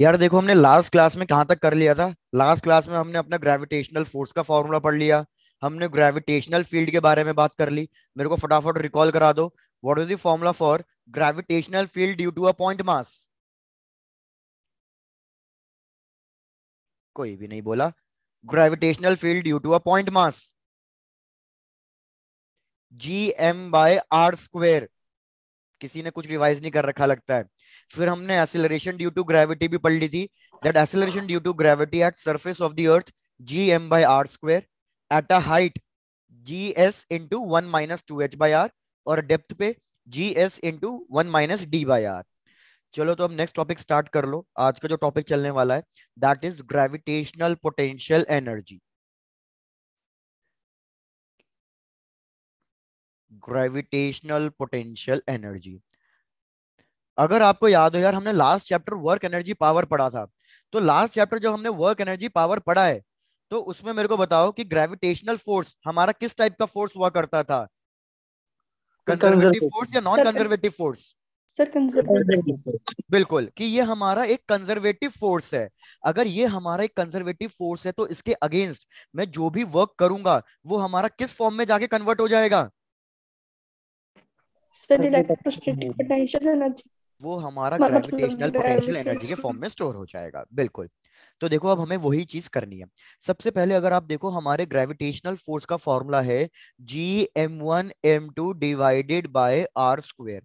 यार देखो हमने लास्ट क्लास में कहाँ तक कर लिया था लास्ट क्लास में हमने अपना ग्रेविटेशनल फोर्स का फॉर्मूला पढ़ लिया हमने ग्रेविटेशनल फील्ड के बारे में बात कर ली मेरे को फटाफट रिकॉल करा दो what is the formula for gravitational field due to a point mass कोई भी नहीं बोला gravitational field due to a point mass G M by R square किसी ने कुछ रिवाइज नहीं कर रखा लगता है फिर हमने एसिलरेशन ड्यू टू ग्रेविटी भी पढ़ ली थी that acceleration due to gravity at surface of the earth G M by R square at a height G S into one minus two H by are और depth पे G S into one minus D by R चलो तो अब next topic start कर लो आज का जो topic चलने वाला है that is gravitational potential energy gravitational potential energy अगर आपको याद हो यार हमने last chapter work energy power पढ़ा था तो लास्ट चैप्टर जब हमने वर्क एनर्जी पावर पढ़ा है तो उसमें मेरे को बताओ कि ग्रेविटेशनल फोर्स हमारा किस टाइप का फोर्स हुआ करता था कंजर्वेटिव फोर्स या non conservative force sir conservative बिल्कुल कि ये हमारा एक कंजर्वेटिव फोर्स है अगर ये हमारा एक कंजर्वेटिव फोर्स है तो इसके अगेंस्ट मैं जो भी वर्क करूंगा वो हमारा किस फॉर्म में जाके कन्वर्ट हो जाएगा सर इलेक्ट्रोस्टैटिक पोटेंशियल एनर्जी वो हमारा ग्रेविटेशनल पोटेंशियल एनर्जी के फॉर्म में स्टोर हो जाएगा बिल्कुल तो देखो अब हमें वही चीज करनी है सबसे पहले अगर आप देखो हमारे ग्रेविटेशनल फोर्स का फॉर्मूला है G M one M two divided by R square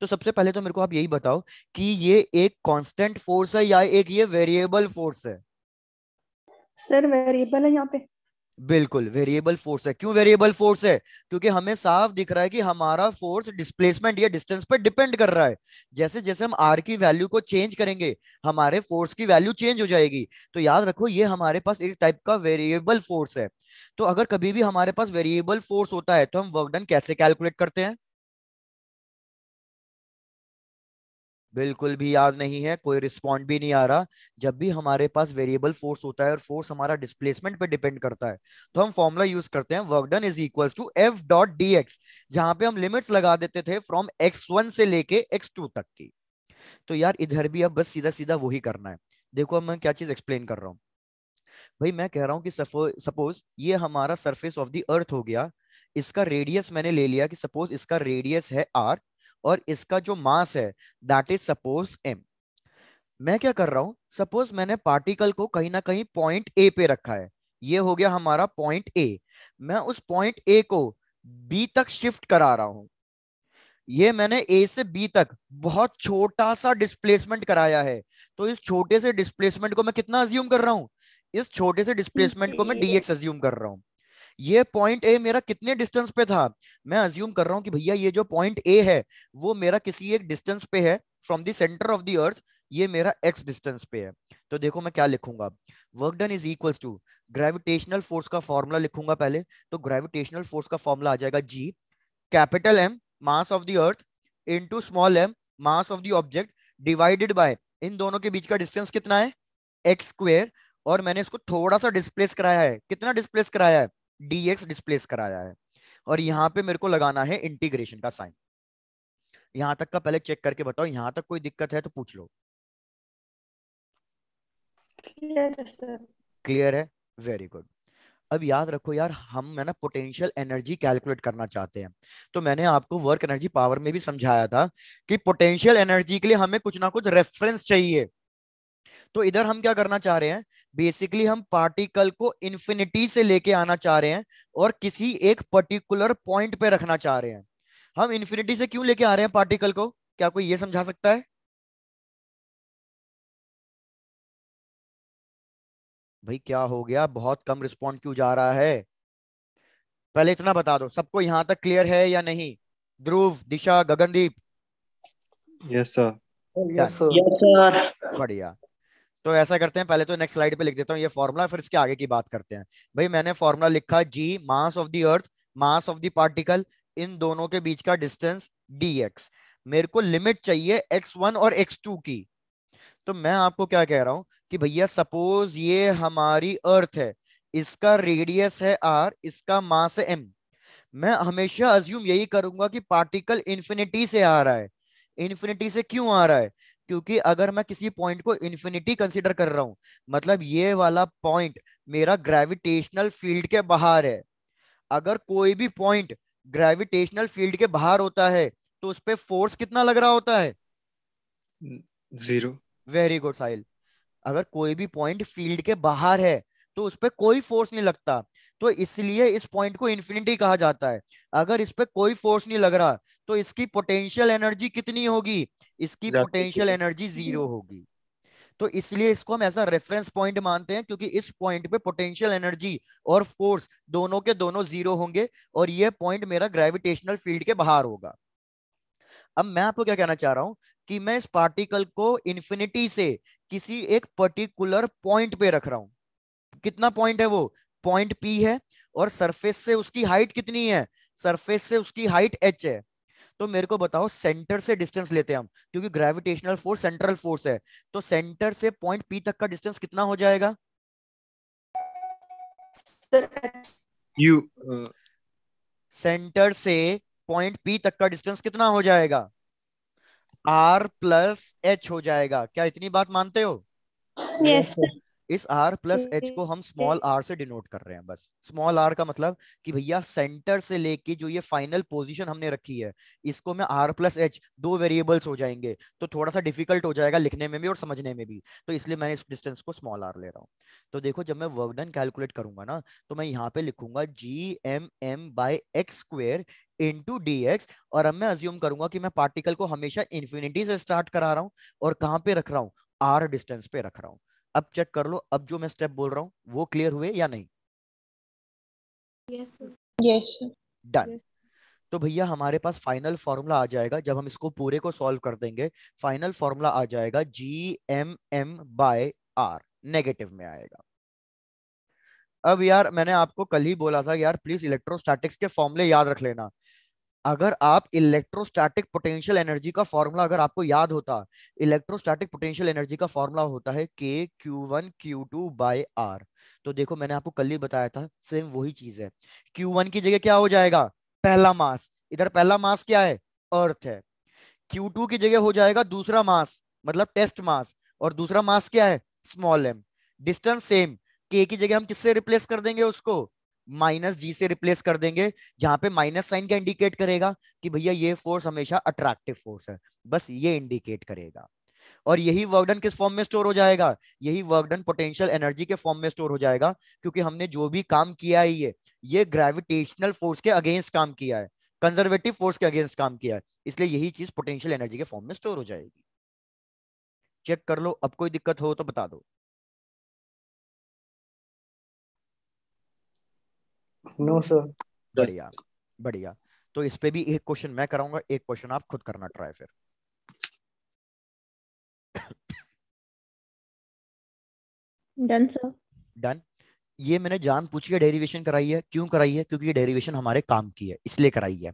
तो सबसे पहले तो मेरे को आप यही बताओ कि ये एक कांस्टेंट फोर्स है या एक ये वेरिएबल फोर्स है सर वेरिएबल है यहाँ पे बिल्कुल वेरिएबल फोर्स है क्यों वेरिएबल फोर्स है क्योंकि हमें साफ दिख रहा है कि हमारा फोर्स डिस्प्लेसमेंट या डिस्टेंस पर डिपेंड कर रहा है जैसे जैसे हम आर की वैल्यू को चेंज करेंगे हमारे फोर्स की वैल्यू चेंज हो जाएगी तो याद रखो ये हमारे पास एक टाइप का वेरिएबल फोर्स है तो अगर कभी भी हमारे पास वेरिएबल फोर्स होता है तो हम वर्कडन कैसे कैलकुलेट करते हैं बिल्कुल भी याद नहीं है कोई रिस्पॉन्ड भी नहीं आ रहा जब भी हमारे पास वेरिएबल फोर्स होता है और फोर्स हमारा डिस्प्लेसमेंट पे डिपेंड करता है तो हम फॉर्मूला यूज करते हैं work done is equal to F dot D X जहां पे हम लिमिट्स लगा देते थे फ्रॉम एक्स वन से लेके एक्स टू तक की तो यार इधर भी अब बस सीधा सीधा वही करना है देखो अब मैं क्या चीज एक्सप्लेन कर रहा हूँ भाई मैं कह रहा हूँ कि सपोज ये हमारा सरफेस ऑफ द अर्थ हो गया इसका रेडियस मैंने ले लिया कि सपोज इसका रेडियस है आर और इसका जो मास है दैट इज सपोज एम मैं क्या कर रहा हूं सपोज मैंने पार्टिकल को कहीं ना कहीं पॉइंट ए पे रखा है ये हो गया हमारा पॉइंट ए मैं उस पॉइंट ए को बी तक शिफ्ट करा रहा हूं ये मैंने ए से बी तक बहुत छोटा सा डिस्प्लेसमेंट कराया है तो इस छोटे से डिस्प्लेसमेंट को मैं कितना अज्यूम कर रहा हूँ इस छोटे से डिस्प्लेसमेंट को मैं डीएक्स अज्यूम कर रहा हूँ ये पॉइंट ए मेरा कितने डिस्टेंस पे था मैं अज्यूम कर रहा हूँ कि भैया ये जो पॉइंट ए है वो मेरा किसी एक डिस्टेंस पे है फ्रॉम देंटर सेंटर ऑफ दी अर्थ ये मेरा एक्स डिस्टेंस पे है तो देखो मैं क्या लिखूंगा work done is equal to gravitational force का फॉर्मूला लिखूंगा पहले तो ग्रेविटेशनल फोर्स का फॉर्मूला आ जाएगा G capital M mass of the earth into small M mass of the object divided by इन दोनों के बीच का डिस्टेंस कितना है एक्स स्क्वेयर और मैंने इसको थोड़ा सा डिस्प्लेस कराया है कितना डिस्प्लेस कराया है डी एक्स डिस्प्लेस कराया है और यहाँ पे मेरे को लगाना है इंटीग्रेशन का साइन यहाँ तक का पहले चेक करके बताओ यहाँ तक कोई दिक्कत है तो पूछ लो क्लियर है वेरी गुड अब याद रखो यार हम है ना पोटेंशियल एनर्जी कैलकुलेट करना चाहते हैं तो मैंने आपको वर्क एनर्जी पावर में भी समझाया था कि पोटेंशियल एनर्जी के लिए हमें कुछ ना कुछ रेफरेंस चाहिए तो इधर हम क्या करना चाह रहे हैं बेसिकली हम पार्टिकल को इन्फिनिटी से लेके आना चाह रहे हैं और किसी एक पर्टिकुलर पॉइंट पे रखना चाह रहे हैं हम इन्फिनिटी से क्यों लेके आ रहे हैं पार्टिकल को क्या कोई ये समझा सकता है भाई क्या हो गया बहुत कम रिस्पॉन्ड क्यों जा रहा है पहले इतना बता दो सबको यहां तक क्लियर है या नहीं Dhruv Disha Gagandeep yes sir yes sir बढ़िया तो ऐसा करते हैं पहले तो नेक्स्ट स्लाइड पे लिख देता हूँ ये फॉर्मूला फिर इसके आगे की बात करते हैं भाई मैंने फॉर्मूला लिखा G mass of the earth mass of the particle इन दोनों के बीच का डिस्टेंस डी मेरे को लिमिट चाहिए एक्स और एक्स की तो मैं आपको क्या कह रहा हूँ कि भैया सपोज ये हमारी अर्थ है इसका रेडियस है आर इसका मास है एम मैं हमेशा अज्यूम यही करूंगा कि पार्टिकल इन्फिनिटी से आ रहा है इन्फिनिटी से क्यों आ रहा है क्योंकि अगर मैं किसी पॉइंट को इन्फिनिटी कंसिडर कर रहा हूं मतलब ये वाला पॉइंट मेरा ग्रेविटेशनल फील्ड के बाहर है अगर कोई भी पॉइंट ग्रेविटेशनल फील्ड के बाहर होता है तो उस पर फोर्स कितना लग रहा होता है जीरो वेरी गुड साहिल अगर कोई भी पॉइंट फील्ड के बाहर है तो उस पर कोई फोर्स नहीं लगता तो इसलिए इस पॉइंट को इन्फिनिटी कहा जाता है अगर इस पर कोई फोर्स नहीं लग रहा तो इसकी पोटेंशियल एनर्जी कितनी होगी इसकी पोटेंशियल एनर्जी जीरो होगी तो इसलिए इसको हम ऐसा रेफरेंस पॉइंट मानते हैं क्योंकि इस पॉइंट पे पोटेंशियल एनर्जी और फोर्स दोनों के दोनों जीरो होंगे और यह पॉइंट मेरा ग्रेविटेशनल फील्ड के बाहर होगा अब मैं आपको क्या कहना चाह रहा हूं कि मैं इस पार्टिकल को इन्फिनिटी से किसी एक पर्टिकुलर पॉइंट पे रख रहा हूं कितना पॉइंट है वो पॉइंट पी है और सरफेस से उसकी हाइट कितनी है सरफेस से उसकी हाइट एच है तो मेरे को बताओ सेंटर से डिस्टेंस लेते हैं हम क्योंकि ग्रेविटेशनल फोर्स सेंट्रल फोर्स है तो सेंटर से पॉइंट पी तक का डिस्टेंस कितना हो जाएगा यू सेंटर uh, से पॉइंट पी तक का डिस्टेंस कितना हो जाएगा आर प्लस एच हो जाएगा क्या इतनी बात मानते हो यस yes, इस आर प्लस एच को हम स्मॉल आर से डिनोट कर रहे हैं बस स्मॉल आर का मतलब कि भैया सेंटर से लेके जो ये फाइनल पोजीशन हमने रखी है इसको मैं आर प्लस एच दो वेरिएबल्स हो जाएंगे तो थोड़ा सा डिफिकल्ट हो जाएगा लिखने में भी और समझने में भी तो इसलिए मैंने इस डिस्टेंस को स्मॉल आर ले रहा हूँ तो देखो जब मैं वर्क डन कैलकुलेट करूंगा ना तो मैं यहाँ पे लिखूंगा G M M by X square into D X और अब मैं अज्यूम करूंगा कि मैं पार्टिकल को हमेशा इन्फिनिटी से स्टार्ट करा रहा हूँ और कहाँ पे रख रहा हूँ आर डिस्टेंस पे रख रहा हूँ अब चेक कर लो अब जो मैं स्टेप बोल रहा हूँ वो क्लियर हुए या नहीं यस तो भैया हमारे पास फाइनल फॉर्मूला आ जाएगा जब हम इसको पूरे को सॉल्व कर देंगे फाइनल फॉर्मूला आ जाएगा G M M by R negative में आएगा अब यार मैंने आपको कल ही बोला था यार प्लीज इलेक्ट्रोस्टैटिक्स के फॉर्मूले याद रख लेना अगर आप इलेक्ट्रोस्टैटिक पोटेंशियल एनर्जी का फॉर्मूला अगर आपको याद होता इलेक्ट्रोस्टैटिक पोटेंशियल एनर्जी का फॉर्मूला होता है K Q one Q two by are तो देखो मैंने आपको कल ही बताया था सेम वही चीज है क्यू वन की जगह क्या हो जाएगा पहला मास इधर पहला मास क्या है अर्थ है क्यू टू की जगह हो जाएगा दूसरा मास मतलब टेस्ट मास और दूसरा मास क्या है स्मॉल एम डिस्टेंस सेम के की जगह हम किससे रिप्लेस कर देंगे उसको माइनस जी से रिप्लेस कर देंगे जहां पे माइनस साइन का इंडिकेट करेगा कि भैया ये फोर्स हमेशा अट्रैक्टिव फोर्स है बस ये इंडिकेट करेगा और यही वर्कडन किस फॉर्म में स्टोर हो जाएगा यही वर्कडन पोटेंशियल एनर्जी के फॉर्म में स्टोर हो जाएगा क्योंकि हमने जो भी काम किया है ये ये ग्रेविटेशनल फोर्स के अगेंस्ट काम किया है कंजर्वेटिव फोर्स के अगेंस्ट काम किया है इसलिए यही चीज पोटेंशियल एनर्जी के फॉर्म में स्टोर हो जाएगी चेक कर लो अब कोई दिक्कत हो तो बता दो नो सर हम्म। बढ़िया बढ़िया तो इस पे भी एक क्वेश्चन मैं कराऊंगा एक क्वेश्चन आप खुद करना ट्राई फिर डन सर डन ये मैंने जान पूछी के डेरिवेशन कराई है क्यों कराई है क्योंकि ये डेरिवेशन हमारे काम की है इसलिए कराई है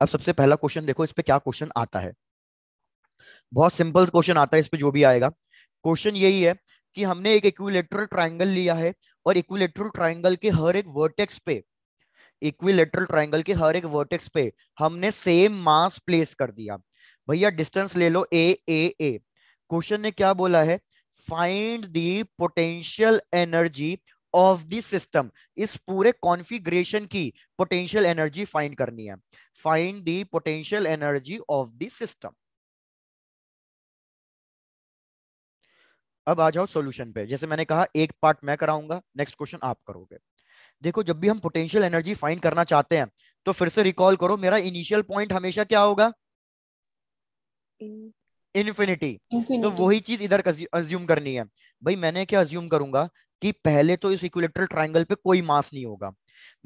अब सबसे पहला क्वेश्चन देखो इस पे क्या क्वेश्चन आता है बहुत सिंपल क्वेश्चन आता है इस पे जो भी आएगा क्वेश्चन यही है कि हमने एक इक्विलेटरल ट्रायंगल लिया है और इक्विलेटरल ट्रायंगल के हर एक वर्टेक्स पे इक्विलेटरल ट्राइंगल के हर एक वर्टेक्स पे हमने सेम मास प्लेस कर दिया भैया डिस्टेंस ले लो ए ए ए क्वेश्चन ने क्या बोला है find the potential energy of the system इस पूरे कॉन्फ़िगरेशन की पोटेंशियल एनर्जी फाइंड करनी है find the potential energy of the system अब आ जाओ सॉल्यूशन पे जैसे मैंने कहा एक पार्ट मैं कराऊंगा नेक्स्ट क्वेश्चन आप करोगे देखो जब भी हम पोटेंशियल एनर्जी फाइंड करना चाहते हैं तो फिर से रिकॉल करो मेरा इनिशियल पॉइंट हमेशा क्या होगा इन्फिनिटी तो वही चीज इधर अज्यूम करनी है भाई मैंने क्या अज्यूम करूंगा कि पहले तो इस इक्विलेटरल ट्राइंगल पे कोई मास नहीं होगा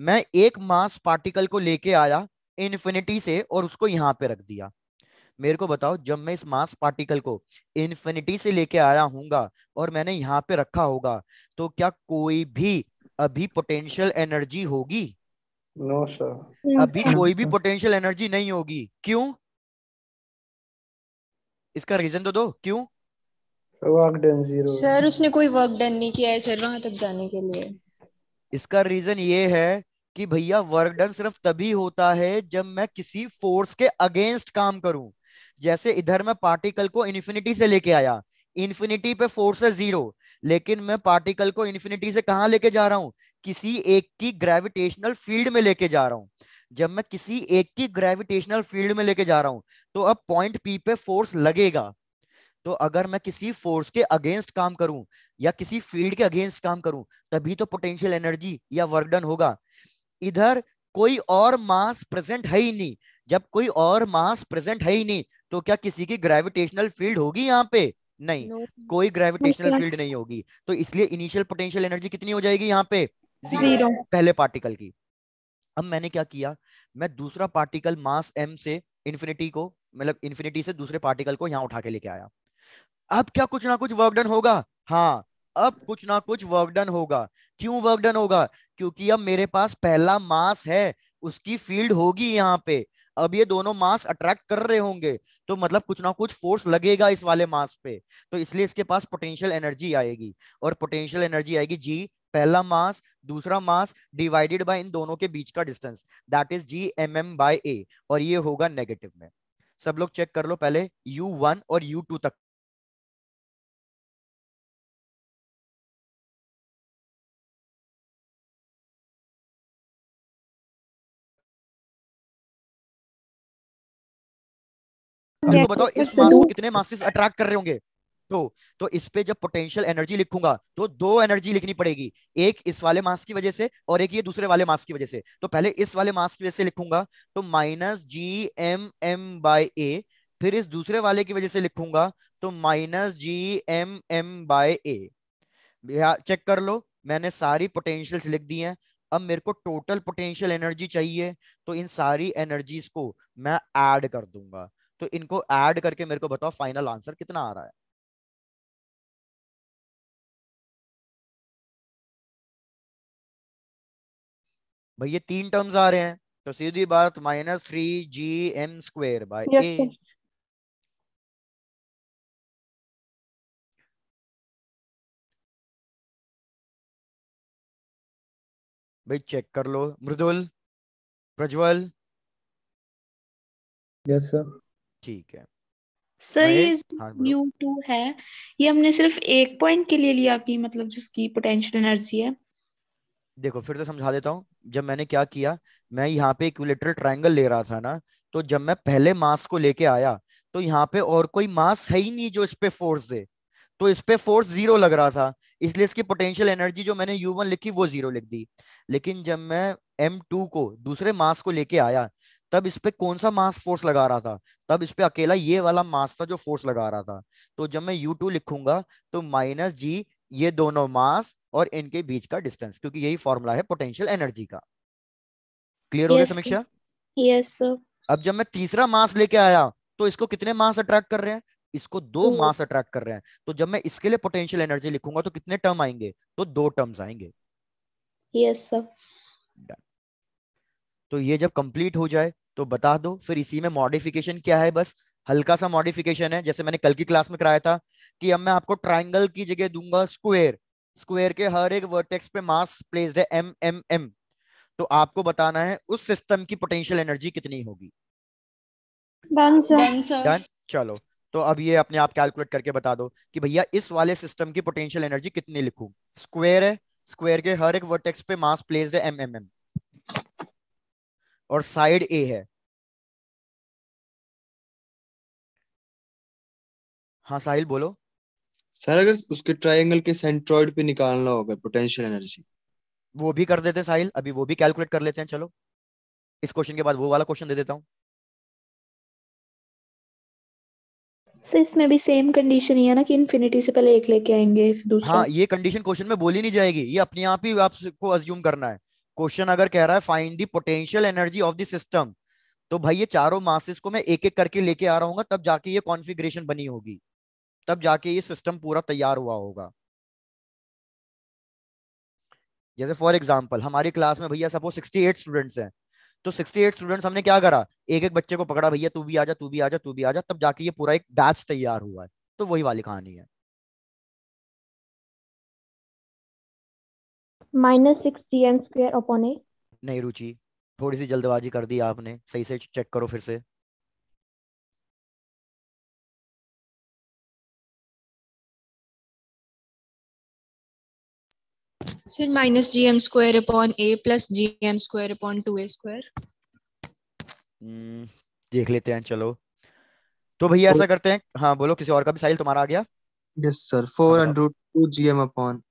मैं एक मास पार्टिकल को लेके आया इन्फिनिटी से और उसको यहाँ पे रख दिया मेरे को बताओ जब मैं इस मास पार्टिकल को इन्फिनिटी से लेके आया हूंगा और मैंने यहाँ पे रखा होगा तो क्या कोई भी अभी पोटेंशियल एनर्जी होगी नो सर अभी कोई भी पोटेंशियल एनर्जी नहीं होगी क्यों इसका रीजन तो दो क्यों वर्क डन जीरो सर उसने कोई वर्क डन नहीं किया है सर वहां तक जाने के लिए इसका रीजन ये है कि भैया वर्क डन सिर्फ तभी होता है जब मैं किसी फोर्स के अगेंस्ट काम करूं जैसे इधर मैं पार्टिकल को इन्फिनिटी से लेके आया इन्फिनिटी पे फोर्स है जीरो लेकिन मैं पार्टिकल को इन्फिनिटी से कहा लेके जा रहा हूँ किसी एक की ग्रेविटेशनल फील्ड में लेके जा रहा हूँ जब मैं किसी एक की ग्रेविटेशनल फील्ड में लेके जा रहा हूँ तो अब पॉइंट पी पे फोर्स लगेगा तो अगर मैं किसी फोर्स के अगेंस्ट काम करूं या किसी फील्ड के अगेंस्ट काम करूं तभी तो पोटेंशियल एनर्जी या वर्क डन होगा इधर कोई और मास प्रेजेंट है ही नहीं जब कोई और मास प्रेजेंट है ही नहीं तो क्या किसी की ग्रेविटेशनल फील्ड होगी यहाँ पे नहीं no. कोई ग्रेविटेशनल फील्ड नहीं होगी तो इसलिए इनिशियल पोटेंशियल एनर्जी कितनी हो जाएगी यहाँ पे जीरो पहले पार्टिकल की अब मैंने क्या किया मैं दूसरा पार्टिकल मास एम से इन्फिनिटी को मतलब इन्फिनिटी से दूसरे पार्टिकल को यहाँ उठा के लेके आया अब क्या कुछ ना कुछ वर्क डन होगा हाँ अब कुछ ना कुछ वर्क डन होगा क्यों वर्क डन होगा क्योंकि अब मेरे पास पहला मास है उसकी फील्ड होगी यहाँ पे अब ये दोनों मास अट्रैक्ट कर रहे होंगे तो मतलब कुछ ना कुछ फोर्स लगेगा इस वाले मास पे तो इसलिए इसके पास पोटेंशियल एनर्जी आएगी और पोटेंशियल एनर्जी आएगी जी पहला मास दूसरा मास डिवाइडेड बाय इन दोनों के बीच का distance that is G M M by A और ये होगा नेगेटिव में सब लोग चेक कर लो पहले यू वन और यू टू तक तो बताओ इस मास को कितने मासेस अट्रैक्ट कर रहे होंगे तो तो इस पे जब पोटेंशियल एनर्जी लिखूंगा तो दो एनर्जी लिखनी पड़ेगी एक इस वाले मास की वजह से और एक ये दूसरे वाले मास की वजह से तो पहले इस वाले मास की वजह से लिखूंगा तो minus G M M by A फिर इस दूसरे वाले की वजह से लिखूंगा तो minus G M M by A check कर लो मैंने सारी पोटेंशियल लिख दी है अब मेरे को टोटल पोटेंशियल एनर्जी चाहिए तो इन सारी एनर्जीज को मैं ऐड कर दूंगा तो इनको ऐड करके मेरे को बताओ फाइनल आंसर कितना आ रहा है भैया तीन टर्म्स आ रहे हैं तो सीधी बात minus three G M square by भाई चेक कर लो मृदुल प्रज्वल यस सर ठीक है सर ये न्यू टू हाँ, है ये हमने सिर्फ एक पॉइंट के लिए लिया कि मतलब जिसकी पोटेंशियल एनर्जी है देखो फिर तो समझा देता हूँ जब मैंने क्या किया मैं यहाँ पे इक्विलेटरल ट्रायंगल ले रहा था ना तो जब मैं पहले मास को लेके आया तो यहाँ पे और कोई मास है ही नहीं जो इस पे फोर्स दे तो इस पे फोर्स जीरो लग रहा था इसलिए इसकी पोटेंशियल एनर्जी जो मैंने U1 लिखी वो जीरो लिख दी लेकिन जब मैं M2 को दूसरे मास को लेके आया तब इस पे कौन सा मास फोर्स लगा रहा था तब इस पे अकेला ये वाला मास था जो फोर्स लगा रहा था तो जब मैं यू टू लिखूंगा तो माइनस जी ये दोनों मास और इनके बीच का डिस्टेंस क्योंकि यही फॉर्मूला है पोटेंशियल एनर्जी का क्लियर हो गया समीक्षा यस अब जब मैं तीसरा मास लेके आया तो इसको कितने मास अट्रैक्ट कर रहे हैं इसको दो मास hmm. अट्रैक्ट कर रहे हैं तो जब मैं इसके लिए पोटेंशियल एनर्जी लिखूंगा तो कितने टर्म आएंगे तो दो टर्म्स आएंगे यस सर तो ये जब कंप्लीट हो जाए तो बता दो फिर इसी में मॉडिफिकेशन क्या है बस हल्का सा मॉडिफिकेशन है जैसे मैंने कल की क्लास में कराया था कि अब मैं आपको ट्राइंगल की जगह दूंगा स्क्वेयर स्क्वेयर के हर एक वर्टेक्स पे मास प्लेस्ड है एम एम एम तो आपको बताना है उस सिस्टम की पोटेंशियल एनर्जी कितनी होगी डन चलो तो अब ये अपने आप कैलकुलेट करके बता दो कि भैया इस वाले सिस्टम की पोटेंशियल एनर्जी कितनी लिखू स्क्वेयर है स्क्वेयर के हर एक वर्टेक्स पे मास प्लेस्ड है एम एम एम और साइड ए है हाँ साहिल बोलो सर अगर उसके ट्रायंगल के सेंट्रोइड पे निकालना होगा पोटेंशियल एनर्जी वो भी कर देते साहिल अभी वो भी कैलकुलेट कर लेते हैं चलो इस क्वेश्चन के बाद वो वाला क्वेश्चन दे देता हूँ सर इसमें भी सेम कंडीशन ही है ना कि इन्फिनिटी से पहले एक लेके आएंगे दूसरा हाँ ये कंडीशन क्वेश्चन में बोली नहीं जाएगी ये अपने आप ही आपको अज्यूम करना है क्वेश्चन अगर कह रहा है find the potential energy of the system तो भाई ये चारों मासिस को मैं एक एक करके लेके आ रहा हूँ तब जाके ये कॉन्फिग्रेशन बनी होगी तब जाके ये सिस्टम पूरा तैयार हुआ होगा जैसे फॉर एग्जाम्पल हमारी क्लास में भैया सपोज 68 स्टूडेंट्स हैं तो 68 स्टूडेंट्स हमने क्या करा एक एक बच्चे को पकड़ा भैया तू भी आजा तू भी आजा तू भी आजा तब जाके ये पूरा एक बैच तैयार हुआ है तो वही वाली कहानी है minus six G N square upon A नहीं रुचि थोड़ी सी जल्दबाजी कर दी आपने सही से चेक करो फिर से फिर minus G M square upon A plus G M square upon two A square hmm, देख लेते हैं चलो तो भैया ऐसा करते हैं हाँ बोलो किसी और का भी साइल तुम्हारा आ गया yes sir four under two G M upon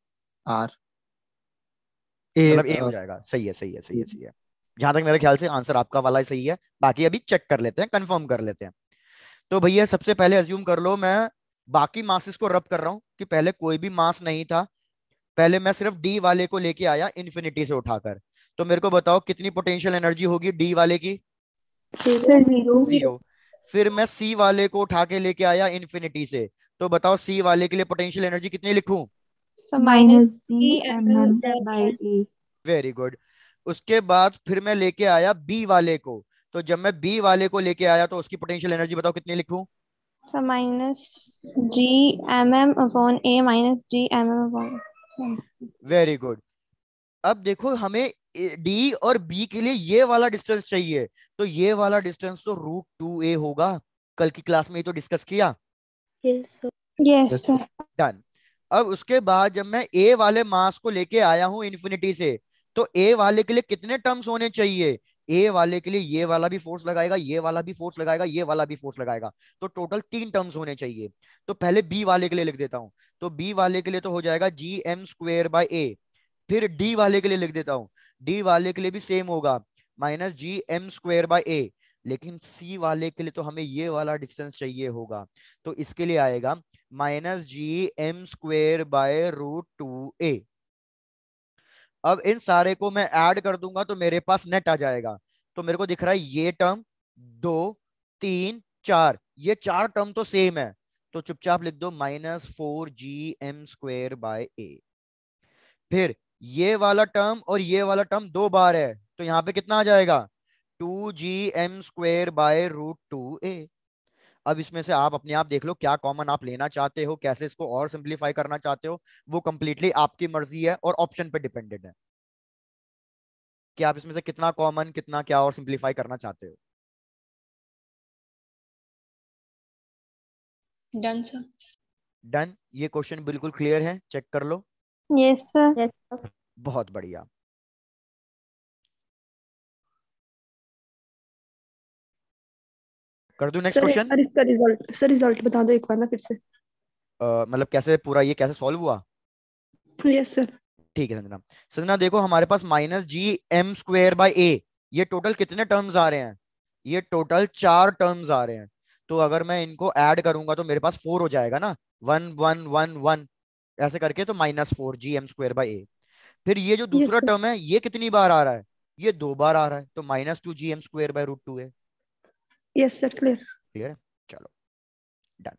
R A मतलब ए हो जाएगा सही है सही है सही है हम्म। सही है जहां तक मेरे ख्याल से आंसर आपका वाला ही सही है बाकी अभी चेक कर लेते हैं कंफर्म कर लेते हैं तो भैया सबसे पहले अज्यूम कर लो मैं बाकी मासेस को रब कर रहा हूँ कि पहले कोई भी मास नहीं था पहले मैं सिर्फ डी वाले को लेके आया इन्फिनिटी से उठाकर तो मेरे को बताओ कितनी पोटेंशियल एनर्जी होगी डी वाले की जीरो फिर मैं सी वाले को उठा के लेके आया इन्फिनिटी से तो बताओ सी वाले के लिए पोटेंशियल एनर्जी कितनी लिखूं so minus by e very good उसके बाद फिर मैं लेके आया b वाले को तो जब मैं b वाले को लेके आया तो उसकी पोटेंशियल एनर्जी बताओ कितनी लिखूं so minus g mm upon a minus g mm upon very good अब देखो हमें डी और बी के लिए ये वाला डिस्टेंस चाहिए तो ये वाला डिस्टेंस तो रूट टू ए होगा कल की क्लास में ही तो डिस्कस किया यस यस yes अब उसके बाद जब मैं ए वाले मास को लेके आया हूं इन्फिनिटी से तो ए वाले के लिए कितने टर्म्स होने चाहिए ए वाले के लिए ये वाला भी फोर्स लगाएगा ये वाला भी फोर्स लगाएगा ये वाला भी फोर्स लगाएगा तो टोटल तीन टर्म्स होने चाहिए तो पहले बी वाले के लिए लिख देता हूँ तो बी वाले के लिए तो हो जाएगा G M square by A फिर डी वाले के लिए लिख देता हूँ डी वाले के लिए भी सेम होगा minus G M square by A लेकिन सी वाले के लिए तो हमें ये वाला डिस्टेंस चाहिए होगा तो इसके लिए आएगा minus G M square by root two A अब इन सारे को मैं ऐड कर दूंगा तो मेरे पास नेट आ जाएगा तो मेरे को दिख रहा है ये टर्म दो तीन चार ये चार टर्म तो सेम है तो चुपचाप लिख दो minus four G M square by A फिर ये वाला टर्म और ये वाला टर्म दो बार है तो यहाँ पे कितना आ जाएगा two G M square by root two A अब इसमें से आप अपने आप देख लो क्या कॉमन आप लेना चाहते हो कैसे इसको और सिंप्लीफाई करना चाहते हो वो कंप्लीटली आपकी मर्जी है और ऑप्शन पे डिपेंडेड है कि आप इसमें से कितना कॉमन कितना क्या और सिंप्लीफाई करना चाहते हो डन सर डन ये क्वेश्चन बिल्कुल क्लियर है चेक कर लो यस yes, सर yes, बहुत बढ़िया कर दूं नेक्स्ट क्वेश्चन सर इसका रिजल्ट सर रिजल्ट बता दो एक बार ना फिर से uh, मतलब कैसे पूरा ये कैसे सॉल्व हुआ यस सर ठीक है संजना संजना देखो हमारे पास minus G M square by A ये टोटल कितने टर्म्स आ रहे हैं ये टोटल चार टर्म्स आ रहे हैं तो अगर मैं इनको ऐड करूंगा तो मेरे पास फोर हो जाएगा ना वन वन वन वन ऐसे करके तो minus four G M square by A फिर ये जो दूसरा टर्म है ये कितनी बार आ रहा है ये दो बार आ रहा है तो minus two G M square by root two है यस सर क्लियर क्लियर चलो डन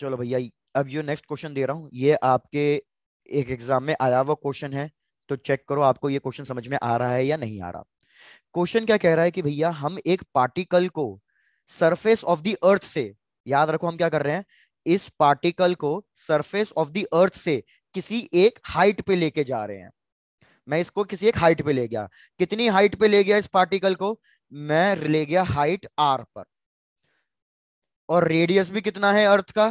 चलो भैया अब जो नेक्स्ट क्वेश्चन दे रहा हूं ये आपके एक एग्जाम में आया हुआ क्वेश्चन है तो चेक करो आपको ये क्वेश्चन समझ में आ रहा है या नहीं आ रहा क्वेश्चन क्या कह रहा है कि भैया हम एक पार्टिकल को सरफेस ऑफ दी अर्थ से याद रखो हम क्या कर रहे हैं इस पार्टिकल को सरफेस ऑफ दी अर्थ से किसी एक हाइट पे लेके जा रहे हैं मैं इसको किसी एक हाइट पे ले गया कितनी हाइट पे ले गया इस पार्टिकल को मैं ले गया हाइट आर पर और रेडियस भी कितना है अर्थ का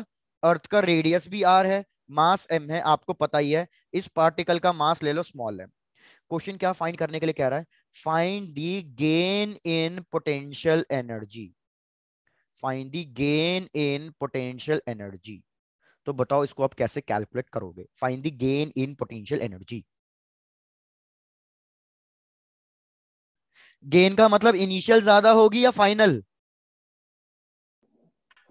अर्थ का रेडियस भी आर है मास एम है आपको पता ही है इस पार्टिकल का मास ले लो स्मॉल एम क्वेश्चन क्या फाइंड करने के लिए कह रहा है find the gain in potential energy find the gain in potential energy तो बताओ इसको आप कैसे कैलकुलेट करोगे find the gain in potential energy gain का मतलब इनिशियल ज्यादा होगी या फाइनल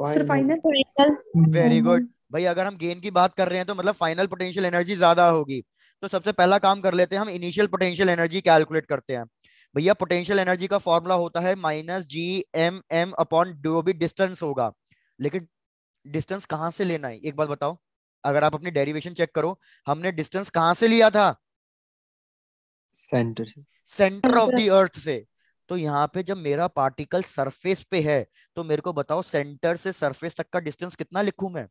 फाइनल वेरी गुड भाई अगर हम गेन की बात कर रहे हैं तो मतलब फाइनल पोटेंशियल एनर्जी ज्यादा होगी तो सबसे पहला काम कर लेते हैं हम इनिशियल पोटेंशियल एनर्जी कैलकुलेट करते हैं भैया पोटेंशियल एनर्जी का फॉर्मूला होता है minus G M M upon डो भी डिस्टेंस होगा लेकिन डिस्टेंस कहाँ से लेना है एक बात बताओ अगर आप अपनी डेरिवेशन चेक करो हमने डिस्टेंस कहाँ से लिया था सेंटर से सेंटर ऑफ द अर्थ से तो यहाँ पे जब मेरा पार्टिकल सरफेस पे है तो मेरे को बताओ सेंटर से सरफेस तक का डिस्टेंस कितना लिखू मैं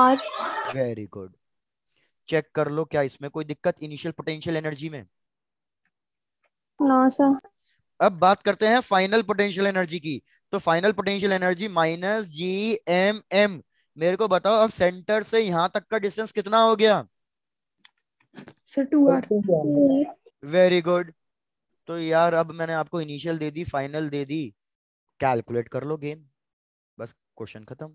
आर वेरी गुड चेक कर लो क्या इसमें कोई दिक्कत इनिशियल पोटेंशियल एनर्जी में नो सर अब बात करते हैं फाइनल पोटेंशियल एनर्जी की तो final potential energy minus G M M मेरे को बताओ अब सेंटर से यहाँ तक का डिस्टेंस कितना हो गया sir two R very good तो यार अब मैंने आपको इनिशियल दे दी फाइनल दे दी कैलकुलेट कर लो गेन बस क्वेश्चन खत्म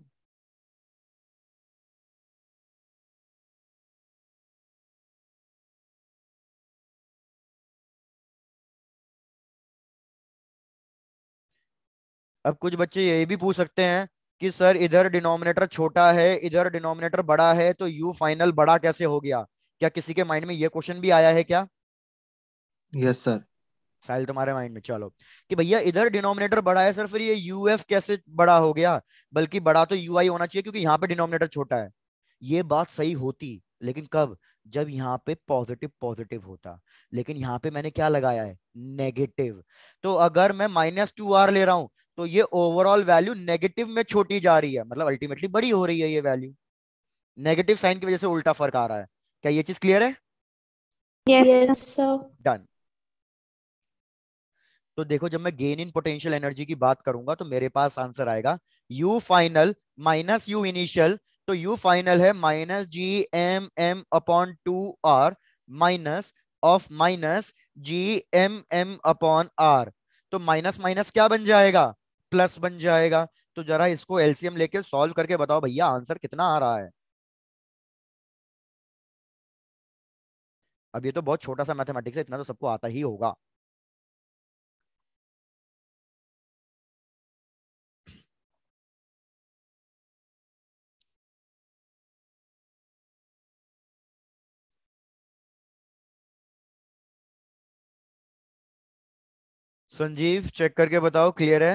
अब कुछ बच्चे ये भी पूछ सकते हैं कि सर इधर डिनोमिनेटर छोटा है इधर डिनोमिनेटर बड़ा है तो यू फाइनल बड़ा कैसे हो गया क्या किसी के माइंड में ये क्वेश्चन भी आया है क्या यस सर साइल तुम्हारे माइंड में चलो कि भैया इधर डिनोमिनेटर बड़ा है सर फिर ये यूएफ कैसे बड़ा हो गया बल्कि बड़ा तो यूआई होना चाहिए क्योंकि यहाँ पे डिनोमिनेटर छोटा है ये बात सही होती लेकिन कब जब यहाँ पे पॉजिटिव पॉजिटिव होता लेकिन यहाँ पे मैंने क्या लगाया है नेगेटिव तो अगर मैं माइनस टू आर ले रहा हूं तो ये ओवरऑल वैल्यू नेगेटिव में छोटी जा रही है मतलब अल्टीमेटली बड़ी हो रही है ये वैल्यू नेगेटिव साइन की वजह से उल्टा फर्क आ रहा है क्या ये चीज क्लियर है डन yes, तो देखो जब मैं गेन इन पोटेंशियल एनर्जी की बात करूंगा तो मेरे पास आंसर आएगा U final minus U initial तो U फाइनल है minus G M M upon two R minus of minus G M M upon are तो माइनस माइनस क्या बन जाएगा प्लस बन जाएगा तो जरा इसको एलसीएम लेके सॉल्व करके बताओ भैया आंसर कितना आ रहा है अब ये तो बहुत छोटा सा मैथमेटिक्स है इतना तो सबको आता ही होगा संजीव चेक करके बताओ क्लियर है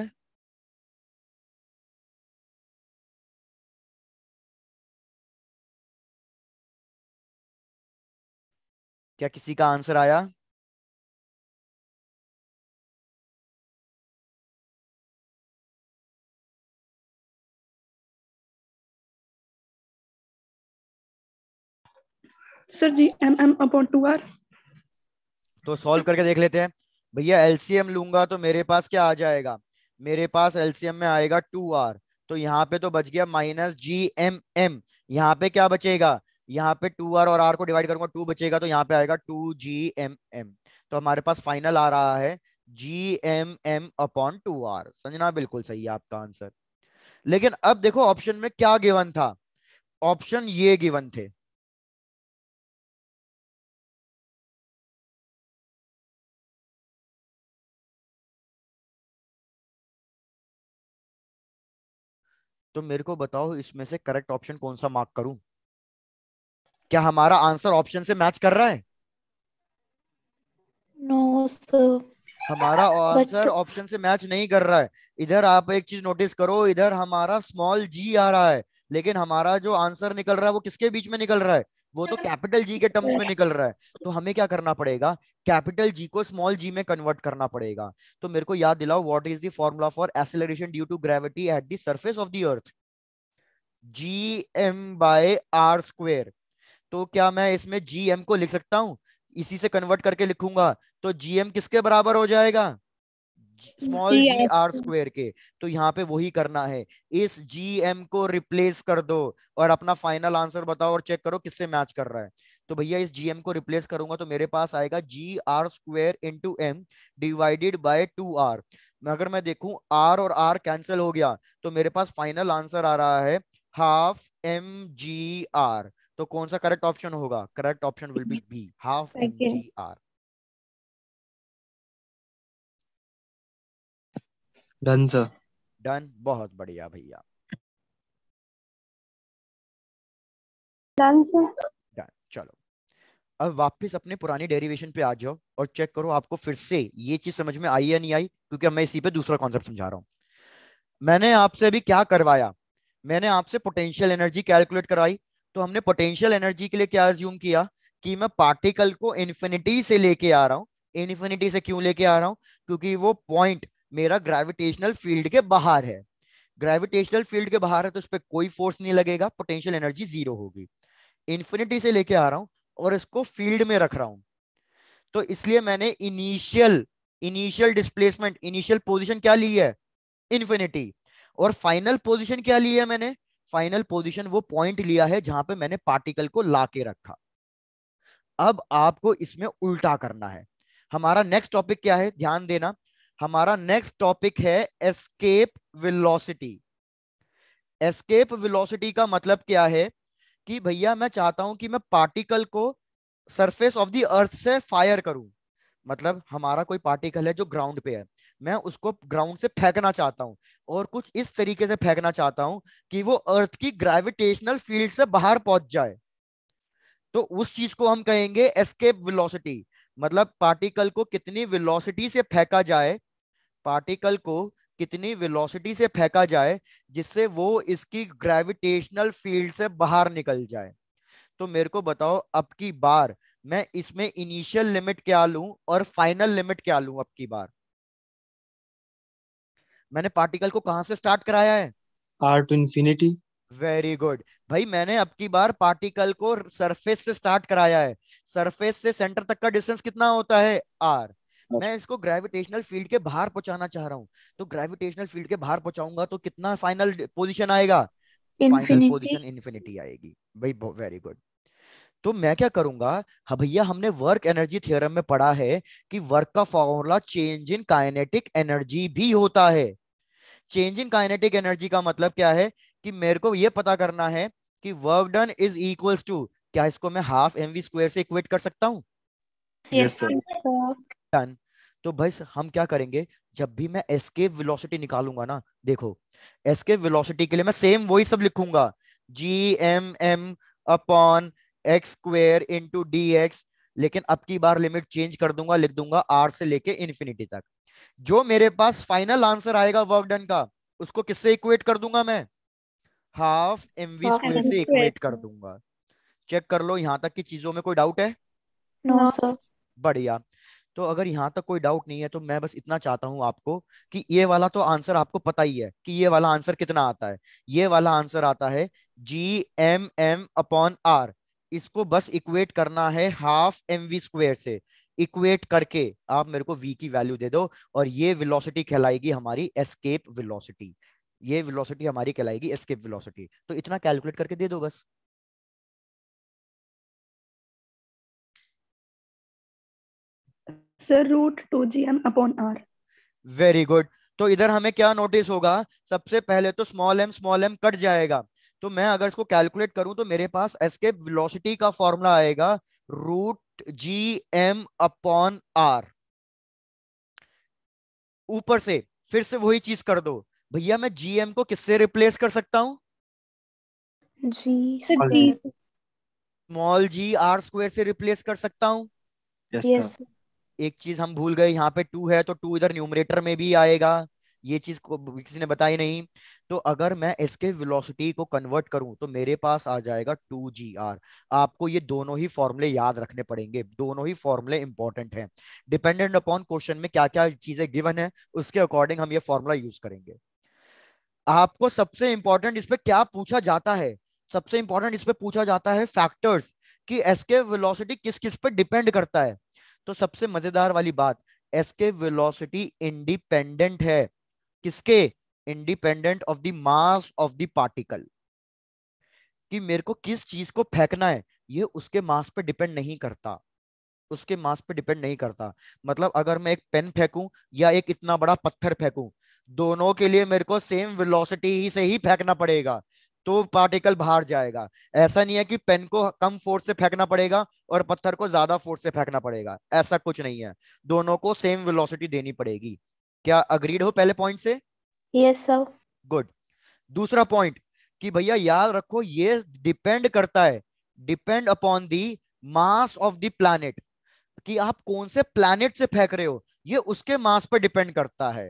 क्या किसी का आंसर आया sir G M M upon two are तो सॉल्व करके देख लेते हैं भैया एलसीएम लूंगा तो मेरे पास क्या आ जाएगा मेरे पास एलसीएम में आएगा टू आर तो यहाँ पे तो बच गया माइनस जी एम एम यहाँ पे क्या बचेगा यहाँ पे टू आर और आर को डिवाइड करूंगा टू बचेगा तो यहाँ पे आएगा टू जी एम एम तो हमारे पास फाइनल आ रहा है G M M upon two R समझना बिल्कुल सही है आपका आंसर लेकिन अब देखो ऑप्शन में क्या गिवन था ऑप्शन ये गिवन थे तो मेरे को बताओ इसमें से करेक्ट ऑप्शन कौन सा मार्क करूं क्या हमारा आंसर ऑप्शन से मैच कर रहा है नो no, सर हमारा आंसर ऑप्शन से मैच नहीं कर रहा है इधर आप एक चीज नोटिस करो इधर हमारा स्मॉल जी आ रहा है लेकिन हमारा जो आंसर निकल रहा है वो किसके बीच में निकल रहा है वो तो कैपिटल जी के टर्म्स में निकल रहा है तो हमें क्या करना पड़ेगा कैपिटल जी को स्मॉल जी में कन्वर्ट करना पड़ेगा तो मेरे को याद दिलाओ what is the formula for acceleration due to gravity at the surface of the earth G M by R square तो क्या मैं इसमें जी एम को लिख सकता हूं इसी से कन्वर्ट करके लिखूंगा तो जी एम किसके बराबर हो जाएगा स्मॉल जी आर स्क्वेयर के तो यहाँ पे वही करना है इस जी एम को रिप्लेस कर दो और अपना फाइनल आंसर बताओ और चेक करो किससे मैच कर रहा है तो भैया इस जी एम को रिप्लेस करूंगा तो मेरे पास आएगा G R square into M divided by two R अगर मैं देखूं आर और आर कैंसिल हो गया तो मेरे पास फाइनल आंसर आ रहा है हाफ एम जी आर तो कौन सा करेक्ट ऑप्शन होगा correct option will be B half M G R done sir done बहुत बढ़िया भैया चलो अब वापस अपने पुरानी डेरिवेशन पे आ जाओ और चेक करो आपको फिर से ये चीज समझ में आई या नहीं आई क्योंकि मैं इसी पे दूसरा कॉन्सेप्ट समझा रहा हूँ मैंने आपसे अभी क्या करवाया मैंने आपसे पोटेंशियल एनर्जी कैलकुलेट कराई तो हमने पोटेंशियल एनर्जी के लिए क्या ज्यूम किया कि मैं पार्टिकल को इन्फिनिटी से लेके आ रहा हूँ इन्फिनिटी से क्यों लेके आ रहा हूँ क्योंकि वो पॉइंट मेरा ग्रेविटेशनल फील्ड के बाहर है ग्रेविटेशनल फील्ड के बाहर है तो उस पर कोई फोर्स नहीं लगेगा पोटेंशियल एनर्जी जीरो होगी इन्फिनिटी से लेके आ रहा हूँ और इसको फील्ड में रख रहा हूँ तो इसलिए मैंने initial initial displacement initial position क्या ली है इन्फिनिटी और फाइनल पोजिशन क्या ली है मैंने फाइनल पोजिशन वो पॉइंट लिया है जहां पे मैंने पार्टिकल को ला के रखा अब आपको इसमें उल्टा करना है हमारा नेक्स्ट टॉपिक क्या है ध्यान देना हमारा नेक्स्ट टॉपिक है एस्केप वेलोसिटी एस्केप वेलोसिटी का मतलब क्या है कि भैया मैं चाहता हूं कि मैं पार्टिकल को सरफेस ऑफ द अर्थ से फायर करूं मतलब हमारा कोई पार्टिकल है जो ग्राउंड पे है मैं उसको ग्राउंड से फेंकना चाहता हूँ और कुछ इस तरीके से फेंकना चाहता हूं कि वो अर्थ की ग्रेविटेशनल फील्ड से बाहर पहुंच जाए तो उस चीज को हम कहेंगे एस्केप वेलोसिटी मतलब पार्टिकल को कितनी वेलोसिटी से फेंका जाए पार्टिकल को कितनी वेलोसिटी से फेंका जाए जिससे वो इसकी ग्रेविटेशनल फील्ड से बाहर निकल जाए तो मेरे को बताओ अब की बार मैं इसमें इनिशियल लिमिट क्या लूं और फाइनल लिमिट क्या लूं अब की बार मैंने पार्टिकल को कहां से स्टार्ट कराया है R to infinity very good भाई मैंने अब की बार पार्टिकल को सरफेस से स्टार्ट कराया है सरफेस से सेंटर तक का डिस्टेंस कितना होता है आर हाँ। मैं इसको ग्रेविटेशनल फील्ड के बाहर पहुंचाना चाह रहा हूं तो ग्रेविटेशनल फील्ड के बाहर पहुंचाऊंगा तो कितना फाइनल पोजिशन आएगा फाइनल पोजिशन इन्फिनिटी आएगी भाई वेरी गुड तो मैं क्या करूंगा हाँ भैया हमने वर्क एनर्जी थ्योरम में पढ़ा है कि वर्क का formula change in kinetic energy भी होता है चेंज इन काइनेटिक एनर्जी का मतलब क्या है कि मेरे को ये पता करना है कि work done is equals to क्या इसको मैं हाफ एम वी स्क्वेयर से इक्वेट कर सकता हूँ yes, तो भाई हम क्या करेंगे जब भी मैं एस्केप वेलोसिटी निकालूंगा ना देखो एस्केप वेलोसिटी के लिए मैं सेम वही सब लिखूंगा G M M upon X square into D X लेकिन अब की बार लिमिट चेंज कर दूंगा लिख दूंगा आर से लेके इन्फिनिटी तक जो मेरे पास फाइनल आंसर आएगा वर्क डन का उसको किससे इक्वेट कर दूंगा मैं हाफ एम वी स्क्वायर से इक्वेट कर दूंगा चेक कर लो यहाँ तक की चीजों में कोई डाउट है नो सर बढ़िया तो अगर यहाँ तक कोई डाउट नहीं है तो मैं बस इतना चाहता हूँ आपको कि ये वाला तो आंसर आपको पता ही है कि ये वाला आंसर कितना आता है ये वाला आंसर आता है G M M upon R इसको बस इक्वेट करना है हाफ एम वी स्क्वेयर से इक्वेट करके आप मेरे को वी की वैल्यू दे दो और ये वेलोसिटी कहलाएगी हमारी एस्केप वेलोसिटी ये वेलोसिटी हमारी कहलाएगी एस्केप वेलोसिटी तो इतना कैलकुलेट करके दे दो बस sir root two G M upon R very good तो इधर हमें क्या नोटिस होगा सबसे पहले तो small M small M cut जाएगा तो मैं अगर इसको कैलकुलेट करूं तो मेरे पास एस्केप वेलोसिटी का फॉर्मूला आएगा root G M upon R ऊपर से फिर से वही चीज कर दो भैया मैं जीएम को किससे रिप्लेस कर सकता हूँ G small G R square से रिप्लेस कर सकता हूँ yes, yes. एक चीज हम भूल गए यहाँ पे टू है तो टू इधर न्यूमरेटर में भी आएगा ये चीज को किसी ने बताई नहीं तो अगर मैं इसके वेलोसिटी को कन्वर्ट करूं तो मेरे पास आ जाएगा टू जी आर आपको ये दोनों ही फॉर्मूले याद रखने पड़ेंगे दोनों ही फॉर्मूले इंपॉर्टेंट हैं डिपेंडेंट अपॉन क्वेश्चन में क्या क्या चीजें गिवन है उसके अकॉर्डिंग हम ये फॉर्मूला यूज करेंगे आपको सबसे इंपॉर्टेंट इस पे क्या पूछा जाता है सबसे इंपॉर्टेंट इस पे पूछा जाता है फैक्टर्स कि एसके वेलोसिटी किस किस पे डिपेंड करता है तो सबसे मजेदार वाली बात एसके वेलोसिटी इंडिपेंडेंट है किसके independent of the mass of the particle कि मेरे को किस चीज को फेंकना है ये उसके मास पे डिपेंड नहीं करता उसके मास पे डिपेंड नहीं करता मतलब अगर मैं एक पेन फेंकूं या एक इतना बड़ा पत्थर फेंकूं दोनों के लिए मेरे को सेम वेलोसिटी ही से ही फेंकना पड़ेगा तो पार्टिकल बाहर जाएगा ऐसा नहीं है कि पेन को कम फोर्स से फेंकना पड़ेगा और पत्थर को ज्यादा फोर्स से फेंकना पड़ेगा ऐसा कुछ नहीं है दोनों को सेम वेलोसिटी देनी पड़ेगी क्या अग्रीड हो पहले पॉइंट से यस सर गुड दूसरा पॉइंट कि भैया याद रखो ये डिपेंड करता है depend upon the mass of the planet कि आप कौन से प्लानिट से फेंक रहे हो ये उसके मास पर डिपेंड करता है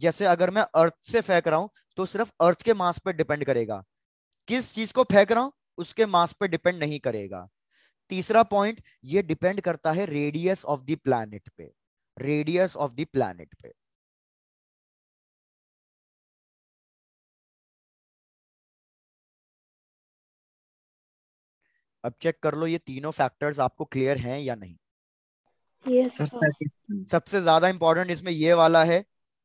जैसे अगर मैं अर्थ से फेंक रहा हूं तो सिर्फ अर्थ के मास पर डिपेंड करेगा किस चीज को फेंक रहा हूं उसके मास पर डिपेंड नहीं करेगा तीसरा पॉइंट ये डिपेंड करता है रेडियस ऑफ द प्लैनेट पे रेडियस ऑफ द प्लैनेट पे अब चेक कर लो ये तीनों फैक्टर्स आपको क्लियर हैं या नहीं yes, सबसे ज्यादा इंपॉर्टेंट इसमें ये वाला है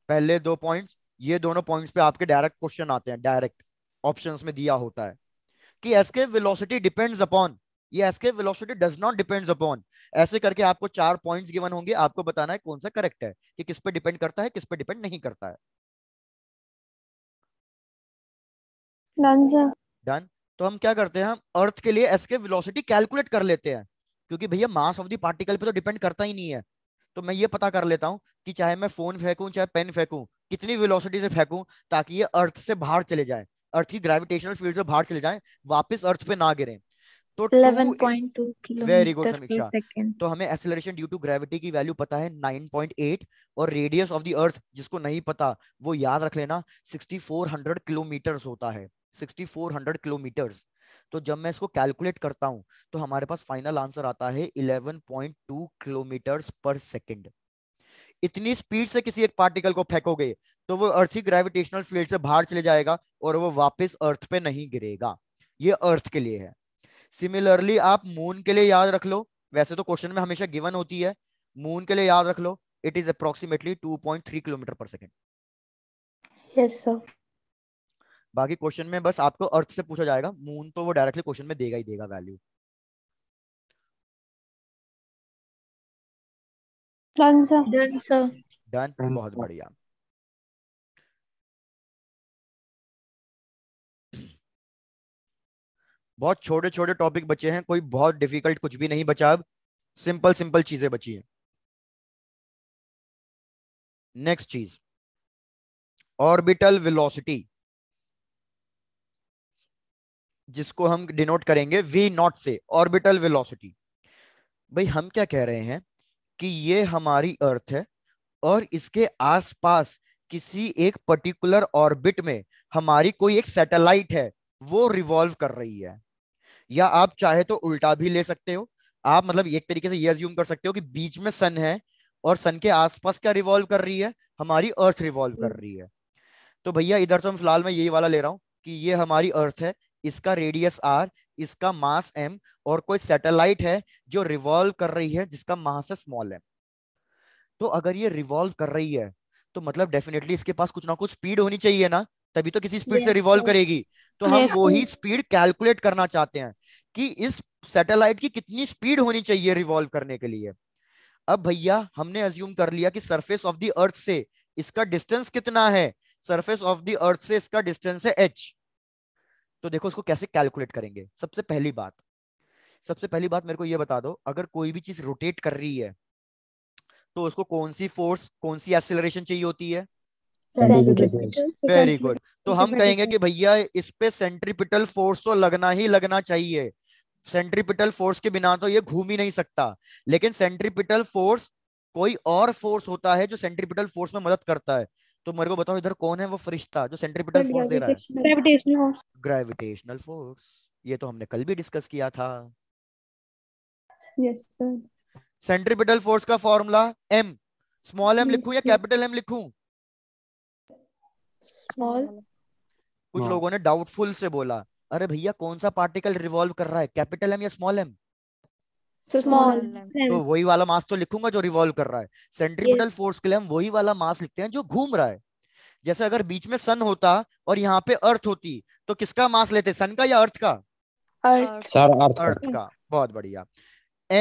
पहले दो पॉइंट्स ये दोनों पॉइंट्स पे आपके डायरेक्ट क्वेश्चन आते हैं डायरेक्ट ऑप्शंस में दिया होता है कि एसके वेलोसिटी डिपेंड्स अपॉन ये escape velocity does not depends upon ऐसे करके आपको चार पॉइंट्स गिवन होंगे आपको बताना है कौन सा करेक्ट है कि किस पे डिपेंड करता है किस पे डिपेंड नहीं करता है डन तो हम क्या करते हैं हम अर्थ के लिए एसके वेलोसिटी कैलकुलेट कर लेते हैं क्योंकि भैया मास ऑफ द पार्टिकल पे तो डिपेंड करता ही नहीं है तो मैं ये पता कर लेता हूँ कि चाहे मैं फोन फेंकूँ चाहे पेन फेंकूँ कितनी वेलोसिटी से फेंकूँ ताकि ये अर्थ से बाहर चले जाए अर्थ की ग्रेविटेशनल फील्ड से बाहर चले जाए वापस अर्थ पे ना गिरे तो वेरी गुड समीक्षा तो हमें एक्सेलरेशन ड्यू टू ग्रेविटी की वैल्यू पता है 9.8 और रेडियस ऑफ द अर्थ जिसको नहीं पता वो याद रख लेना 6400 किलोमीटर होता है 6400 किलोमीटर्स तो जब मैं इसको कैलकुलेट करता हूं तो हमारे पास फाइनल आंसर आता है 11.2 किलोमीटर पर सेकेंड इतनी स्पीड से किसी एक पार्टिकल को फेंकोगे तो वो अर्थ ही ग्रेविटेशनल फील्ड से बाहर चले जाएगा और वो वापस अर्थ पे नहीं गिरेगा ये अर्थ के लिए है सिमिलरली आप मून के लिए याद रख लो वैसे तो क्वेश्चन में हमेशा गिवन होती है मून के लिए याद रख लो it is approximately 2.3 kilometre per second yes sir बाकी क्वेश्चन में बस आपको अर्थ से पूछा जाएगा मून तो वो डायरेक्टली क्वेश्चन में देगा ही देगा वैल्यू डन बहुत बढ़िया बहुत छोटे छोटे टॉपिक बचे हैं कोई बहुत डिफिकल्ट कुछ भी नहीं बचा अब सिंपल सिंपल चीजें बची हैं नेक्स्ट चीज ऑर्बिटल वेलोसिटी जिसको हम डिनोट करेंगे वी नॉट से ऑर्बिटल वेलोसिटी भाई हम क्या कह रहे हैं कि ये हमारी अर्थ है और इसके आसपास किसी एक पर्टिकुलर ऑर्बिट में हमारी कोई एक सैटेलाइट है वो रिवॉल्व कर रही है या आप चाहे तो उल्टा भी ले सकते हो आप मतलब एक तरीके से ये अज्यूम कर सकते हो कि बीच में सन है और सन के आसपास क्या रिवॉल्व कर रही है हमारी अर्थ रिवॉल्व कर रही है तो भैया इधर तो हम फिलहाल मैं यही वाला ले रहा हूँ कि ये हमारी अर्थ है इसका रेडियस आर इसका मास एम और कोई सैटेलाइट है जो रिवॉल्व कर रही है जिसका मास है स्मॉल एम तो अगर ये रिवॉल्व कर रही है तो मतलब डेफिनेटली इसके पास कुछ ना कुछ स्पीड होनी चाहिए ना तभी तो किसी स्पीड से रिवॉल्व करेगी तो हम वही स्पीड कैलकुलेट करना चाहते हैं कि इस सैटेलाइट की कितनी स्पीड होनी चाहिए रिवॉल्व करने के लिए अब भैया हमने अज्यूम कर लिया कि सरफेस ऑफ द अर्थ से इसका डिस्टेंस कितना है सरफेस ऑफ द अर्थ से इसका डिस्टेंस है एच तो देखो उसको कैसे कैलकुलेट करेंगे सबसे पहली बात सबसे पहली बात मेरे को ये बता दो अगर कोई भी चीज रोटेट कर रही है तो उसको कौन सी फोर्स कौन सी एक्सिलेशन चाहिए होती है वेरी गुड तो हम कहेंगे कि भैया इस पे सेंट्रीपिटल फोर्स तो लगना ही लगना चाहिए सेंट्रीपिटल फोर्स के बिना तो ये घूम ही नहीं सकता लेकिन सेंट्रीपिटल फोर्स कोई और फोर्स होता है जो सेंट्रीपिटल फोर्स में मदद करता है तो मेरे को बताओ इधर कौन है वो फरिश्ता जो सेंट्रीपिटल फोर्स दे रहा है ग्रेविटेशनल फोर्स ये तो हमने कल भी डिस्कस किया था यस सर सेंट्रीपिटल फोर्स का फॉर्मूला एम स्मॉल एम लिखूं या कैपिटल एम लिखूं स्मॉल कुछ हाँ। लोगों ने डाउटफुल से बोला अरे भैया कौन सा पार्टिकल रिवॉल्व कर रहा है कैपिटल एम या स्मॉल एम स्मॉल तो वही वाला मास तो लिखूंगा जो रिवॉल्व कर रहा है सेंट्रीपिटल फोर्स के लिए हम वही वाला मास लिखते हैं जो घूम रहा है जैसे अगर बीच में सन होता और यहाँ पे अर्थ होती तो किसका मास लेते सन का या अर्थ का अर्थ अर्थ, अर्थ का बहुत बढ़िया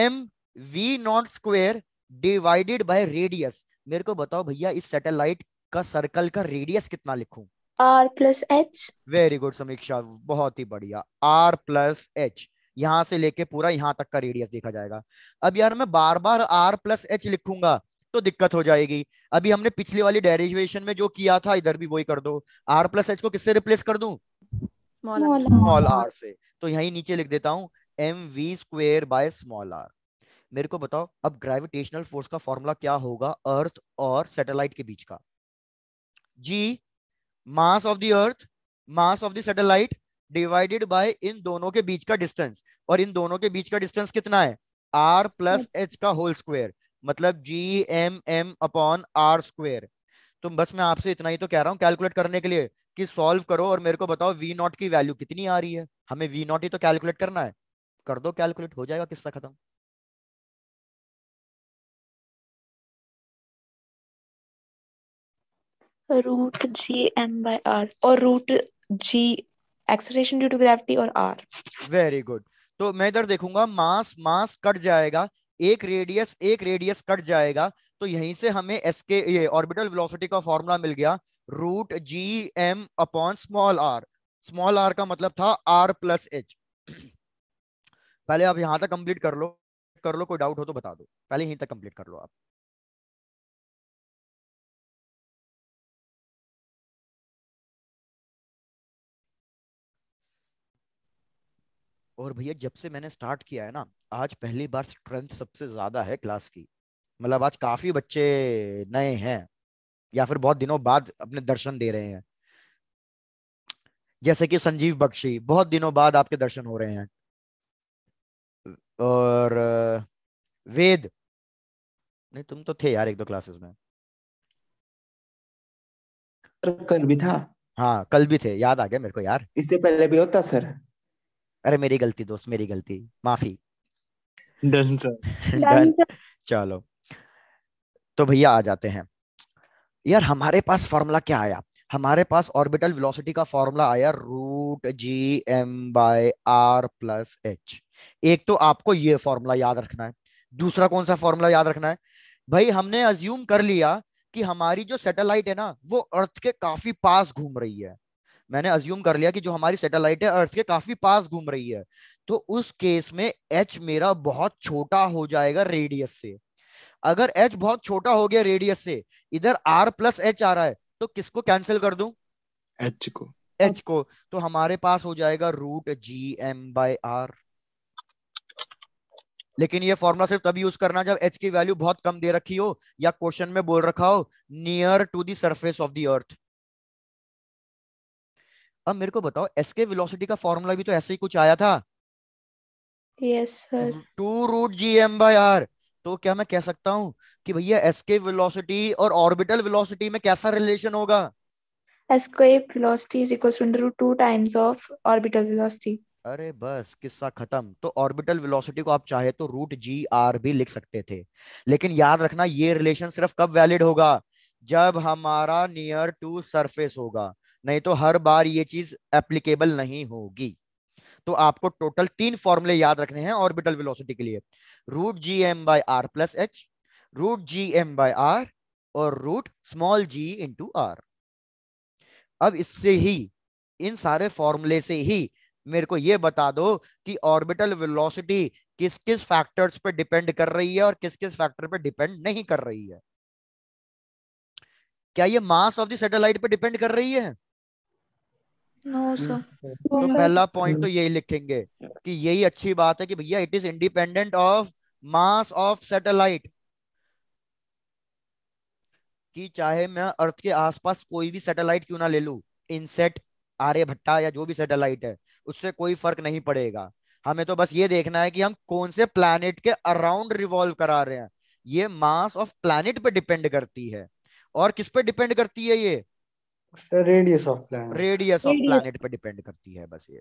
m v naught square divided by radius मेरे को बताओ भैया इस सैटेलाइट का सर्कल का रेडियस कितना लिखू r plus h very good Samiksha बहुत ही बढ़िया आर प्लस एच यहां से लेके पूरा यहां तक का रेडियस देखा जाएगा अब यार मैं बार बार आर प्लस एच लिखूंगा तो दिक्कत हो जाएगी अभी हमने पिछली वाली डेरिवेशन में जो किया था इधर भी वही कर दो आर प्लस एच को किससे रिप्लेस कर दू स्मॉल आर से तो यही नीचे लिख देता हूँ m we square by small r मेरे को बताओ अब ग्रेविटेशनल फोर्स का फॉर्मूला क्या होगा अर्थ और सैटेलाइट के बीच का G mass of the earth mass of the satellite divided by इन दोनों के बीच का डिस्टेंस और इन दोनों के बीच का डिस्टेंस कितना है आर प्लस एच का होल स्क्वायर मतलब G M M upon r square तो बस मैं आपसे इतना ही तो कह रहा हूँ कैलकुलेट करने के लिए कि सॉल्व करो और मेरे को बताओ वी नॉट की वैल्यू कितनी आ रही है हमें वी नॉट ही तो कैलकुलेट करना है कर दो कैलकुलेट हो जाएगा किस्सा खत्म root G M by are और root g acceleration due to gravity और आर वेरी गुड तो मैं इधर देखूंगा मास मास कट जाएगा एक रेडियस एक रेडियस कट जाएगा तो यहीं से हमें एसके ये ऑर्बिटल वेलोसिटी का फॉर्मूला मिल गया root G M upon small r small r का मतलब था आर प्लस एच पहले आप यहां तक कंप्लीट कर लो कर लो कोई डाउट हो तो बता दो पहले यहीं तक कंप्लीट कर लो आप और भैया जब से मैंने स्टार्ट किया है ना आज पहली बार स्ट्रेंथ सबसे ज्यादा है क्लास की मतलब आज काफी बच्चे नए हैं या फिर बहुत दिनों बाद अपने दर्शन दे रहे हैं जैसे कि संजीव बख्शी बहुत दिनों बाद आपके दर्शन हो रहे हैं और वेद नहीं तुम तो थे यार एक दो क्लासेस में कल भी था हाँ कल भी थे याद आ गया मेरे को यार इससे पहले भी होता सर अरे मेरी गलती दोस्त मेरी गलती माफी डन सर डन चलो तो भैया आ जाते हैं यार हमारे पास फॉर्मूला क्या आया हमारे पास ऑर्बिटल वेलोसिटी का फॉर्मूला आया root G M by r plus h एक तो आपको ये फॉर्मूला याद रखना है दूसरा कौन सा फॉर्मूला याद रखना है भाई हमने अज्यूम कर लिया कि हमारी जो सैटेलाइट है ना वो अर्थ के काफी पास घूम रही है मैंने अज्यूम कर लिया कि जो हमारी सैटेलाइट है अर्थ के काफी पास घूम रही है तो उस केस में एच मेरा बहुत छोटा हो जाएगा रेडियस से अगर एच बहुत छोटा हो गया रेडियस से इधर आर प्लस एच आ रहा है तो किसको कैंसिल कर दू एच को एच को तो हमारे पास हो जाएगा root G M by r लेकिन ये फॉर्मूला सिर्फ तभी यूज करना जब एच की वैल्यू बहुत कम दे रखी हो या क्वेश्चन में बोल रखा हो near to surface of the earth अब मेरे को बताओ एसके वेलोसिटी का फॉर्मूला भी तो ऐसे ही कुछ आया था yes sir two root G M by are तो क्या मैं कह सकता हूँ कि भैया एसके वेलोसिटी और ऑर्बिटल वेलोसिटी में कैसा रिलेशन होगा escape velocity is equals to under root two times of अरे बस किस्सा खत्म तो ऑर्बिटल वेलोसिटी को आप चाहे तो रूट जी आर भी लिख सकते थे लेकिन याद रखना ये रिलेशन सिर्फ कब वैलिड होगा जब हमारा नियर टू सरफेस होगा नहीं तो हर बार ये चीज एप्लीकेबल नहीं होगी तो आपको टोटल तीन फॉर्मूले याद रखने हैं ऑर्बिटल वेलोसिटी के लिए root G M by r plus h root G M by are और root small g into r अब इससे ही इन सारे फॉर्मूले से ही मेरे को ये बता दो कि ऑर्बिटल वेलोसिटी किस किस फैक्टर्स पर डिपेंड कर रही है और किस किस फैक्टर पर डिपेंड नहीं कर रही है क्या ये मास ऑफ द सैटेलाइट पर डिपेंड कर रही है हम्म, हम्म। तो, तो पहला पॉइंट हम्म। तो यही लिखेंगे कि यही अच्छी बात है कि भैया it is independent of mass of satellite कि चाहे मैं अर्थ के आसपास कोई भी सैटेलाइट क्यों ना ले लू इनसेट आर्यभट्टा या जो भी सैटेलाइट है उससे कोई फर्क नहीं पड़ेगा हमें तो बस ये देखना है कि हम कौन से प्लैनेट के अराउंड रिवॉल्व करा रहे हैं ये मास ऑफ प्लैनेट पे डिपेंड करती है और किस पे डिपेंड करती है ये radius of planet radius of planet पे डिपेंड करती है बस ये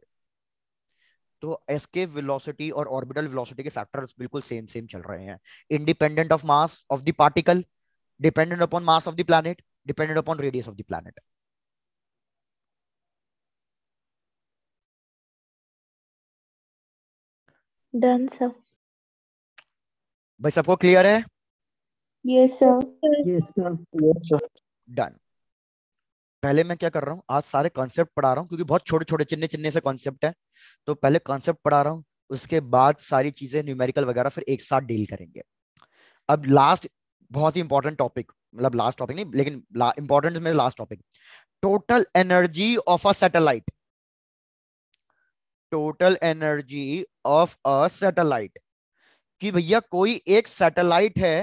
तो एस्केप वेलोसिटी और ऑर्बिटल वेलोसिटी के फैक्टर्स बिल्कुल सेम सेम चल रहे हैं independent of mass of the particle dependent upon mass of the planet dependent upon radius of the planet done sir भाई सबको क्लियर है yes sir yes sir yes sir done पहले मैं क्या कर रहा हूँ आज सारे कॉन्सेप्ट पढ़ा रहा हूँ क्योंकि बहुत छोटे छोटे चिन्ह चिन्ह से कॉन्सेप्ट है तो पहले कॉन्सेप्ट पढ़ा रहा हूँ उसके बाद सारी चीजें न्यूमेरिकल वगैरह फिर एक साथ डील करेंगे अब लास्ट बहुत ही इंपॉर्टेंट टॉपिक मतलब लास्ट टॉपिक नहीं लेकिन इंपॉर्टेंट में last topic total energy of a satellite total energy of a satellite कि भैया कोई एक सैटेलाइट है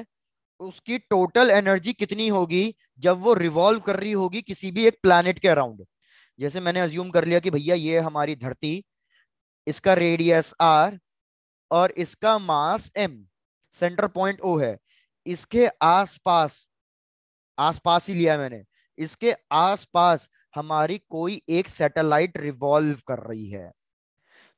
उसकी टोटल एनर्जी कितनी होगी जब वो रिवॉल्व कर रही होगी किसी भी एक प्लानिट के अराउंड जैसे मैंने अज्यूम कर लिया कि भैया ये हमारी धरती इसका रेडियस आर और इसका mass m centre point O है इसके आसपास आसपास ही लिया मैंने इसके आसपास हमारी कोई एक सैटेलाइट रिवॉल्व कर रही है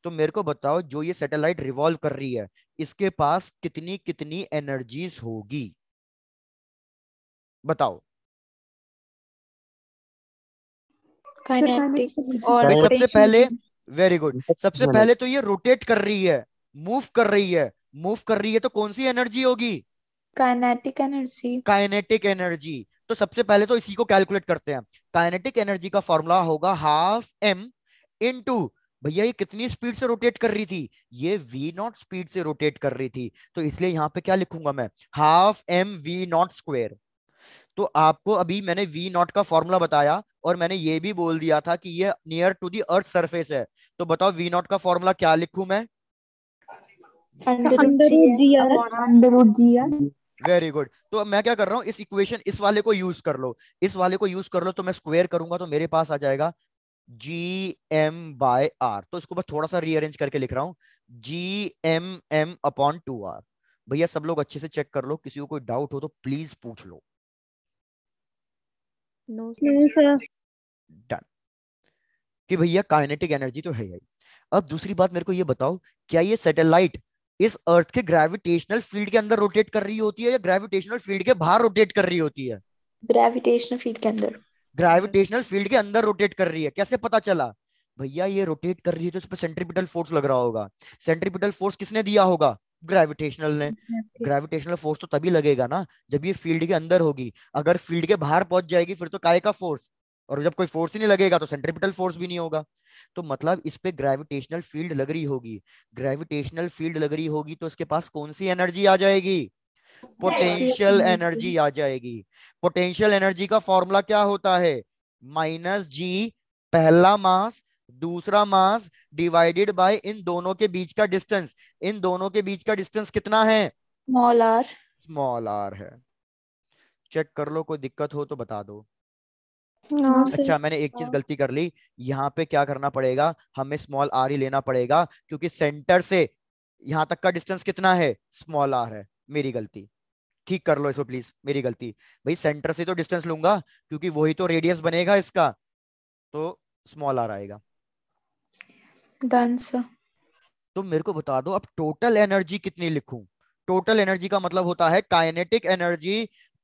तो मेरे को बताओ जो ये सैटेलाइट रिवॉल्व कर रही है इसके पास कितनी कितनी एनर्जीज होगी बताओ और सबसे पहले वेरी गुड सबसे पहले तो ये रोटेट कर रही है मूव कर रही है मूव कर रही है तो कौन सी एनर्जी होगी काइनेटिक एनर्जी काइनेटिक एनर्जी तो सबसे पहले तो इसी को कैलकुलेट करते हैं काइनेटिक एनर्जी का फॉर्मूला होगा हाफ एम इन भैया ये कितनी स्पीड से रोटेट कर रही थी ये वी नॉट स्पीड से रोटेट कर रही थी तो इसलिए यहाँ पे क्या लिखूंगा मैं half M v naught square तो आपको अभी मैंने वी नॉट का फॉर्मूला बताया और मैंने ये भी बोल दिया था कि ये near to the earth surface है तो बताओ वी नॉट का फॉर्मूला क्या लिखू मैं वेरी गुड तो मैं क्या कर रहा हूँ इस इक्वेशन इस वाले को यूज कर लो इस वाले को यूज कर लो तो मैं स्क्वेयर करूंगा तो मेरे पास आ जाएगा जी एम बाय आर तो इसको बस थोड़ा सा रीअरेंज करके लिख रहा हूँ G M M upon two r भैया सब लोग अच्छे से चेक कर लो किसी को कोई डाउट हो तो प्लीज पूछ लो डन कि भैया काइनेटिक एनर्जी तो है ही अब दूसरी बात मेरे को ये बताओ क्या ये सैटेलाइट इस अर्थ के ग्रेविटेशनल फील्ड के अंदर रोटेट कर रही होती है या ग्रेविटेशनल फील्ड के बाहर रोटेट कर रही होती है ग्रेविटेशनल फील्ड के अंदर ग्रेविटेशनल फील्ड के अंदर रोटेट कर रही है कैसे पता चला भैया ये रोटेट कर रही है तो उस पर सेंट्रीपिटल फोर्स लग रहा होगा सेंट्रीपिटल फोर्स किसने दिया होगा ग्रेविटेशनल ने ग्रेविटेशनल फोर्स तो तभी लगेगा ना जब ये फील्ड के अंदर होगी अगर फील्ड के बाहर पहुंच जाएगी फिर तो काय का फोर्स और जब कोई फोर्स ही नहीं लगेगा तो सेंट्रिपिटल फोर्स भी नहीं होगा तो मतलब इस पे ग्रेविटेशनल फील्ड लग रही होगी ग्रेविटेशनल फील्ड लग रही होगी तो इसके पास कौन सी एनर्जी आ जाएगी पोटेंशियल एनर्जी आ जाएगी पोटेंशियल एनर्जी का फॉर्मूला क्या होता है माइनस जी पहला मास दूसरा मास डिवाइडेड बाय इन दोनों के बीच का डिस्टेंस इन दोनों के बीच का डिस्टेंस कितना है स्मॉल आर स्मॉल आर है चेक कर लो कोई दिक्कत हो तो बता दो हाँ, अच्छा मैंने एक चीज गलती कर ली यहाँ पे क्या करना पड़ेगा हमें स्मॉल आर ही लेना पड़ेगा क्योंकि सेंटर से यहाँ तक का डिस्टेंस कितना है स्मॉल आर है मेरी गलती ठीक कर लो इसको प्लीज मेरी गलती भाई सेंटर से तो डिस्टेंस लूंगा क्योंकि वही तो रेडियस बनेगा इसका तो स्मॉल आर आएगा तो मेरे को बता दो अब टोटल एनर्जी कितनी लिखूं टोटल एनर्जी का मतलब होता है kinetic energy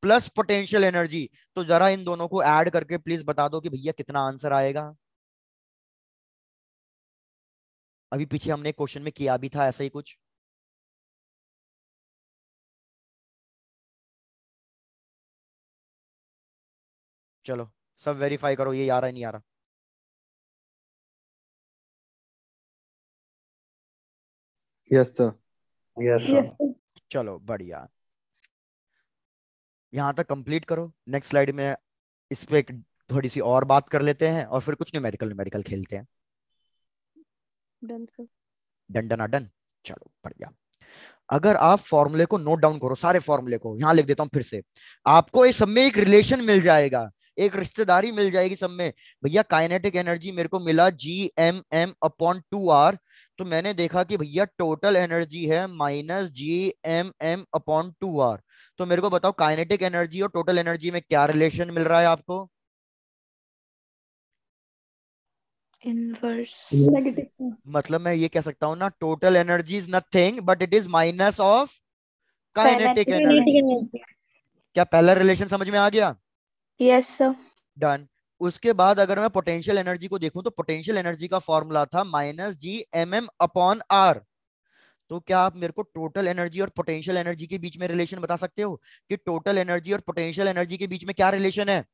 plus potential energy तो जरा इन दोनों को ऐड करके प्लीज बता दो कि भैया कितना आंसर आएगा अभी पीछे हमने क्वेश्चन में किया भी था ऐसा ही कुछ चलो सब वेरीफाई करो ये आ रहा है नहीं आ रहा यस सर यस सर चलो बढ़िया यहाँ तक कंप्लीट करो नेक्स्ट स्लाइड में इस पे थोड़ी सी और बात कर लेते हैं और फिर कुछ न्यूमेरिकल न्यूमेरिकल खेलते हैं डन डन डन डन चलो बढ़िया अगर आप फॉर्मूले को नोट डाउन करो सारे फॉर्मूले को यहाँ लिख देता हूँ फिर से आपको इस सब में एक रिलेशन मिल जाएगा एक रिश्तेदारी मिल जाएगी सब में भैया काइनेटिक एनर्जी मेरे को मिला G M M upon two are तो मैंने देखा कि भैया टोटल एनर्जी है minus G M M upon two are तो मेरे को बताओ काइनेटिक एनर्जी और टोटल एनर्जी में क्या रिलेशन मिल रहा है आपको Inverse. मतलब मैं ये कह सकता हूँ ना total energy is nothing but it is minus of kinetic energy क्या पहला रिलेशन समझ में आ गया यस सर डन उसके बाद अगर मैं पोटेंशियल एनर्जी को देखूं तो पोटेंशियल एनर्जी का फॉर्मूला था minus G M M upon are तो क्या आप मेरे को टोटल एनर्जी और पोटेंशियल एनर्जी के बीच में रिलेशन बता सकते हो कि टोटल एनर्जी और पोटेंशियल एनर्जी के बीच में क्या रिलेशन है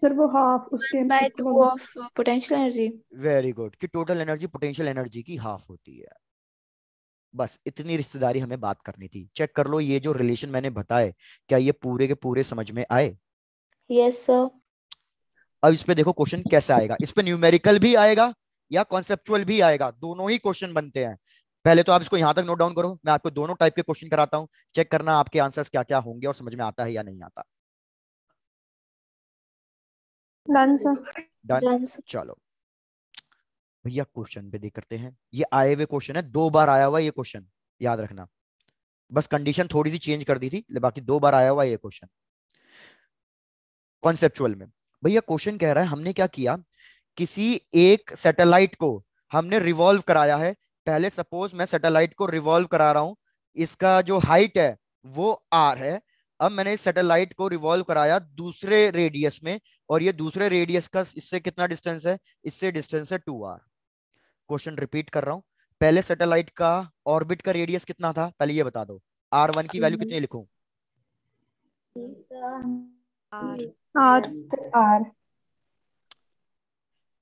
सर वो हाफ उसके by two of potential energy very good कि टोटल एनर्जी पोटेंशियल एनर्जी की हाफ होती है बस इतनी रिश्तेदारी हमें बात करनी थी चेक कर लो ये जो रिलेशन मैंने बताए क्या ये पूरे के पूरे समझ में आए यस yes, sir. अब इस पे देखो क्वेश्चन कैसे आएगा इस पे न्यूमेरिकल भी आएगा या कॉन्सेप्चुअल भी आएगा दोनों ही क्वेश्चन बनते हैं पहले तो आप इसको यहाँ तक नोट डाउन करो मैं आपको दोनों टाइप के क्वेश्चन कराता हूँ चेक करना आपके आंसर्स क्या क्या होंगे और समझ में आता है या नहीं आता डन चलो भैया क्वेश्चन पे देख करते हैं ये आए हुए क्वेश्चन है दो बार आया हुआ ये क्वेश्चन याद रखना बस कंडीशन थोड़ी सी चेंज कर दी थी बाकी दो बार आया हुआ ये क्वेश्चन कॉन्सेप्चुअल में भैया क्वेश्चन कह रहा है हमने क्या किया किसी एक सैटेलाइट को हमने रिवॉल्व कराया है पहले सपोज मैं सैटेलाइट को रिवॉल्व करा रहा हूं इसका जो हाइट है वो आर है अब मैंने इस सैटेलाइट को रिवॉल्व कराया दूसरे रेडियस में और ये दूसरे रेडियस का इससे कितना डिस्टेंस है इससे डिस्टेंस है टू आर क्वेश्चन रिपीट कर रहा हूँ पहले सैटेलाइट का ऑर्बिट का रेडियस कितना था पहले ये बता दो आर वन की वैल्यू कितनी लिखू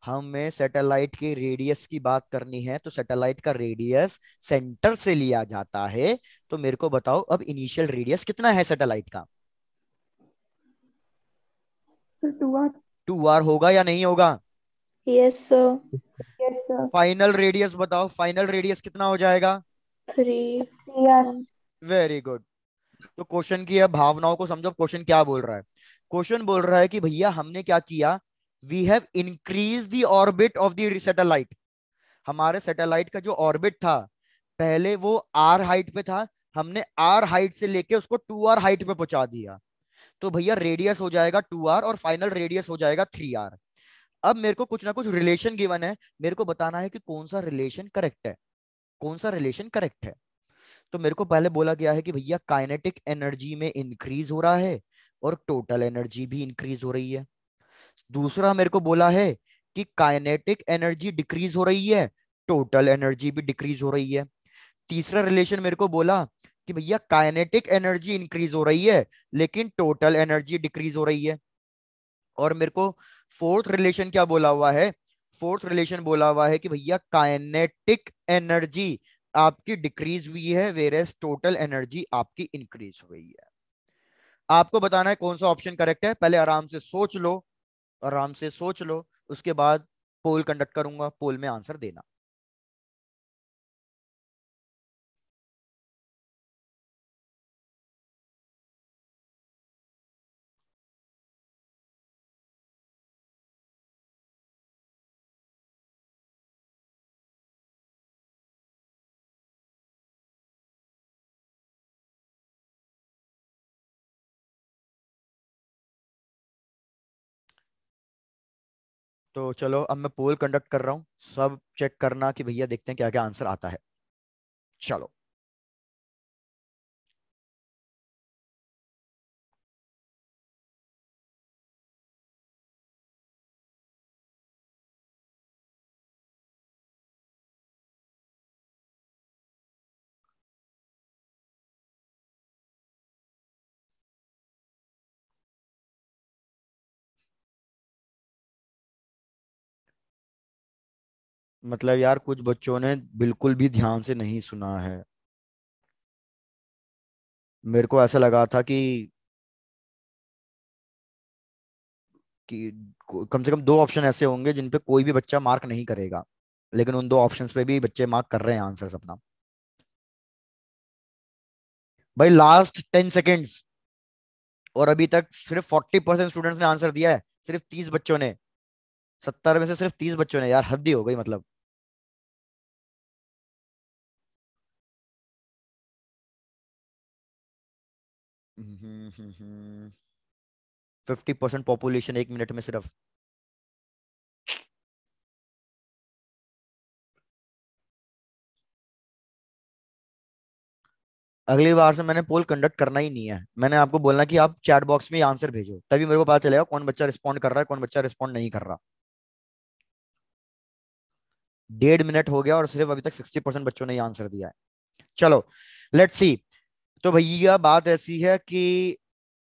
हमें सैटेलाइट के रेडियस की बात करनी है तो सैटेलाइट का रेडियस सेंटर से लिया जाता है तो मेरे को बताओ अब इनिशियल रेडियस कितना है सैटेलाइट का टू आर होगा या नहीं होगा यस yes, सर फाइनल अच्छा। रेडियस बताओ फाइनल रेडियस कितना हो जाएगा थ्री वेरी गुड तो क्वेश्चन की है भावनाओं को समझो क्वेश्चन क्या बोल रहा है क्वेश्चन बोल रहा है कि भैया हमने क्या किया we have increase the orbit of the satellite हमारे सैटेलाइट का जो ऑर्बिट था पहले वो आर हाइट पे था हमने आर हाइट से लेके उसको टू आर हाइट पे पहुंचा दिया तो भैया रेडियस हो जाएगा टू आर और फाइनल रेडियस हो जाएगा थ्री आर अब मेरे को कुछ ना कुछ रिलेशन गिवन है मेरे को बताना है कि कौन सा रिलेशन करेक्ट है कौन सा रिलेशन करेक्ट है तो मेरे को पहले बोला गया है कि भैया काइनेटिक एनर्जी में इंक्रीज हो रहा है और टोटल एनर्जी भी इंक्रीज हो रही है दूसरा मेरे को बोला है कि काइनेटिक एनर्जी डिक्रीज हो रही है टोटल एनर्जी भी डिक्रीज हो रही है तीसरा रिलेशन मेरे को बोला कि भैया काइनेटिक एनर्जी इंक्रीज हो रही है लेकिन टोटल एनर्जी डिक्रीज हो रही है और मेरे को फोर्थ रिलेशन क्या बोला हुआ है फोर्थ रिलेशन बोला हुआ है कि भैया काइनेटिक एनर्जी आपकी डिक्रीज हुई है वेर एस टोटल एनर्जी आपकी इंक्रीज हुई है आपको बताना है कौन सा ऑप्शन करेक्ट है पहले आराम से सोच लो आराम से सोच लो उसके बाद पोल कंडक्ट करूंगा पोल में आंसर देना तो चलो अब मैं पोल कंडक्ट कर रहा हूँ सब चेक करना कि भैया देखते हैं क्या क्या आंसर आता है चलो मतलब यार कुछ बच्चों ने बिल्कुल भी ध्यान से नहीं सुना है मेरे को ऐसा लगा था कि कि कम से कम दो ऑप्शन ऐसे होंगे जिन पे कोई भी बच्चा मार्क नहीं करेगा लेकिन उन दो ऑप्शंस पे भी बच्चे मार्क कर रहे हैं आंसर अपना भाई लास्ट टेन सेकेंड्स और अभी तक सिर्फ फोर्टी परसेंट स्टूडेंट्स ने आंसर दिया है सिर्फ तीस बच्चों ने सत्तर में से सिर्फ तीस बच्चों ने यार हद ही हो गई मतलब फिफ्टी परसेंट पॉपुलेशन एक मिनट में सिर्फ अगली बार से मैंने पोल कंडक्ट करना ही नहीं है मैंने आपको बोलना कि आप चैट बॉक्स में आंसर भेजो तभी मेरे को पता चलेगा कौन बच्चा रिस्पॉन्ड कर रहा है कौन बच्चा रिस्पॉन्ड नहीं कर रहा डेढ़ मिनट हो गया और सिर्फ अभी तक सिक्सटी परसेंट बच्चों ने आंसर दिया है चलो लेट्स सी तो भैया बात ऐसी है कि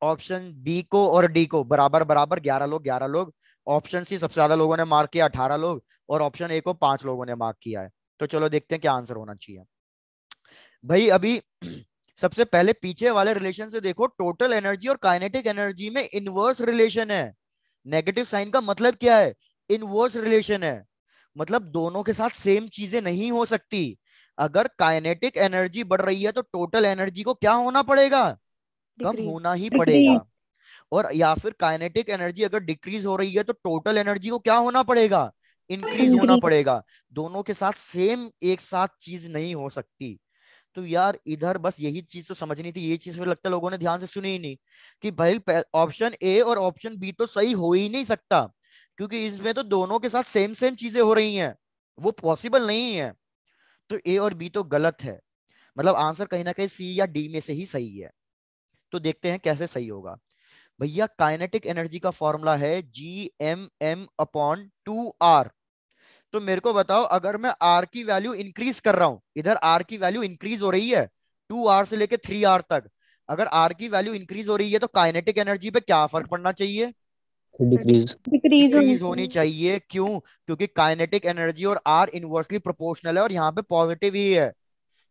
ऑप्शन बी को और डी को बराबर बराबर ग्यारह लोग ग्यारह लोग ऑप्शन सी सबसे ज्यादा लोगों ने मार्क किया अठारह लोग और ऑप्शन ए को पांच लोगों ने मार्क किया है तो चलो देखते हैं क्या आंसर होना चाहिए भाई अभी सबसे पहले पीछे वाले रिलेशन से देखो टोटल एनर्जी और काइनेटिक एनर्जी में इनवर्स रिलेशन है नेगेटिव साइन का मतलब क्या है इनवर्स रिलेशन है मतलब दोनों के साथ सेम चीजें नहीं हो सकती अगर काइनेटिक एनर्जी बढ़ रही है तो टोटल एनर्जी को क्या होना पड़ेगा कम होना ही पड़ेगा और या फिर काइनेटिक एनर्जी अगर डिक्रीज हो रही है तो टोटल एनर्जी को क्या होना पड़ेगा इंक्रीज होना पड़ेगा दोनों के साथ सेम एक साथ चीज नहीं हो सकती तो यार इधर बस यही चीज तो समझनी थी ये चीज फिर तो लगता लोगों ने ध्यान से सुनी ही नहीं कि भाई ऑप्शन ए और ऑप्शन बी तो सही हो ही नहीं सकता क्योंकि इसमें तो दोनों के साथ सेम सेम चीजें हो रही हैं वो पॉसिबल नहीं है तो ए और बी तो गलत है मतलब आंसर कहीं ना कहीं सी या डी में से ही सही है तो देखते हैं कैसे सही होगा भैया काइनेटिक एनर्जी का फॉर्मूला है G M M upon two are तो मेरे को बताओ अगर मैं आर की वैल्यू इंक्रीज कर रहा हूं इधर आर की वैल्यू इंक्रीज हो रही है टू आर से लेकर थ्री आर तक अगर आर की वैल्यू इंक्रीज हो रही है तो काइनेटिक एनर्जी पे क्या फर्क पड़ना चाहिए डिक्रीज डिक्रीज होनी चाहिए क्यों क्योंकि काइनेटिक एनर्जी और आर इनवर्सली प्रोपोर्शनल है और यहाँ पे पॉजिटिव ही है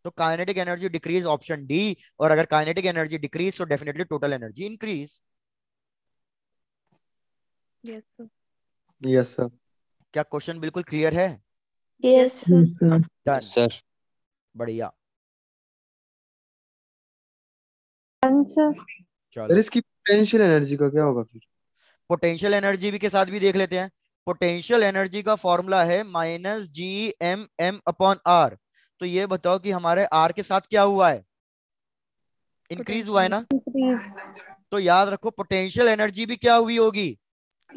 तो kinetic energy decrease option D और अगर काइनेटिक एनर्जी डिक्रीज तो definitely total energy increase yes sir क्या क्वेश्चन बिल्कुल क्लियर है यस सर सर बढ़िया सर इसकी पोटेंशियल एनर्जी का क्या होगा फिर पोटेंशियल एनर्जी भी के साथ भी देख लेते हैं पोटेंशियल एनर्जी का फॉर्मूला है minus G M M upon are तो ये बताओ कि हमारे आर के साथ क्या हुआ है इंक्रीज हुआ है ना तो याद रखो पोटेंशियल एनर्जी भी क्या हुई होगी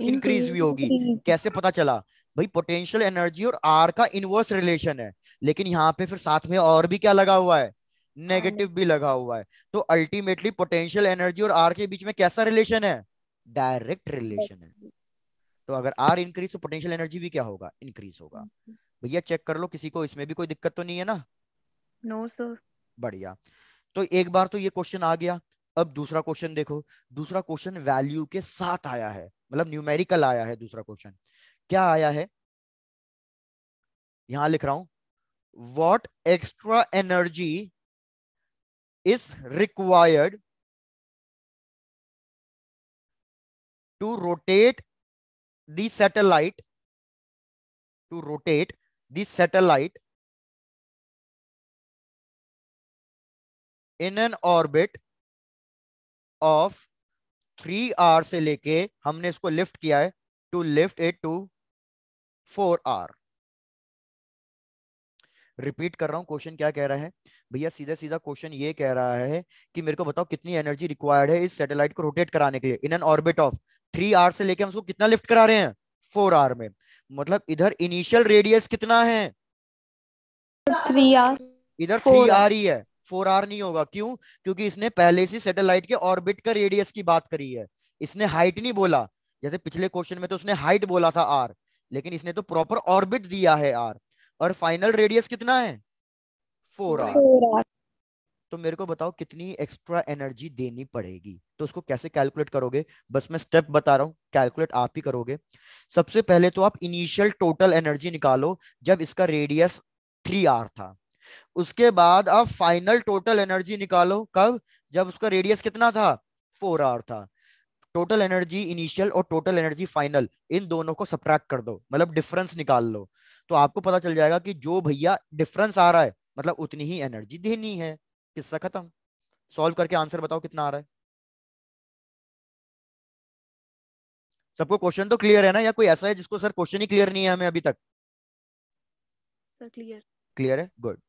इंक्रीज हुई होगी कैसे पता चला भाई पोटेंशियल एनर्जी और आर का इनवर्स रिलेशन है लेकिन यहाँ पे फिर साथ में और भी क्या लगा हुआ है नेगेटिव भी लगा हुआ है तो अल्टीमेटली पोटेंशियल एनर्जी और आर के बीच में कैसा रिलेशन है डायरेक्ट रिलेशन है तो अगर आर इंक्रीज तो पोटेंशियल एनर्जी भी क्या होगा इंक्रीज होगा भैया चेक कर लो किसी को इसमें भी कोई दिक्कत तो नहीं है ना नो सर बढ़िया तो एक बार तो ये क्वेश्चन आ गया अब दूसरा क्वेश्चन देखो दूसरा क्वेश्चन वैल्यू के साथ आया है मतलब न्यूमेरिकल आया है दूसरा क्वेश्चन क्या आया है यहां लिख रहा हूं what extra energy is required to rotate the satellite to rotate the satellite in an orbit of three r से लेके हमने इसको लिफ्ट किया है to lift it to four r repeat कर रहा हूं क्वेश्चन क्या कह रहा है भैया सीधा सीधा क्वेश्चन ये कह रहा है कि मेरे को बताओ कितनी एनर्जी रिक्वायर्ड है इस सैटेलाइट को रोटेट कराने के लिए in an orbit of three r से लेके हम उसको कितना लिफ्ट करा रहे हैं फोर आर में मतलब इधर इनिशियल रेडियस कितना है थ्री आर इधर थ्री आर ही है फोर आर नहीं होगा क्यों क्योंकि इसने पहले से सैटेलाइट के ऑर्बिट का रेडियस की बात करी है इसने हाइट नहीं बोला जैसे पिछले क्वेश्चन में तो उसने हाइट बोला था आर लेकिन इसने तो प्रॉपर ऑर्बिट दिया है आर और फाइनल रेडियस कितना है फोर आर तो मेरे को बताओ कितनी एक्स्ट्रा एनर्जी देनी पड़ेगी तो उसको कैसे कैलकुलेट करोगे बस मैं स्टेप बता रहा हूँ कैलकुलेट आप ही करोगे सबसे पहले तो आप इनिशियल टोटल एनर्जी निकालो जब इसका रेडियस थ्री आर था उसके बाद आप फाइनल टोटल एनर्जी निकालो कब जब उसका रेडियस कितना था फोर आर था टोटल एनर्जी इनिशियल और टोटल एनर्जी फाइनल इन दोनों को सप्रैक्ट कर दो मतलब डिफरेंस निकाल लो तो आपको पता चल जाएगा कि जो भैया डिफरेंस आ रहा है मतलब उतनी ही एनर्जी देनी है किस्सा खत्म सॉल्व करके आंसर बताओ कितना आ रहा है सबको क्वेश्चन तो क्लियर है ना या कोई ऐसा है जिसको सर क्वेश्चन ही क्लियर नहीं है हमें अभी तक सर क्लियर क्लियर है गुड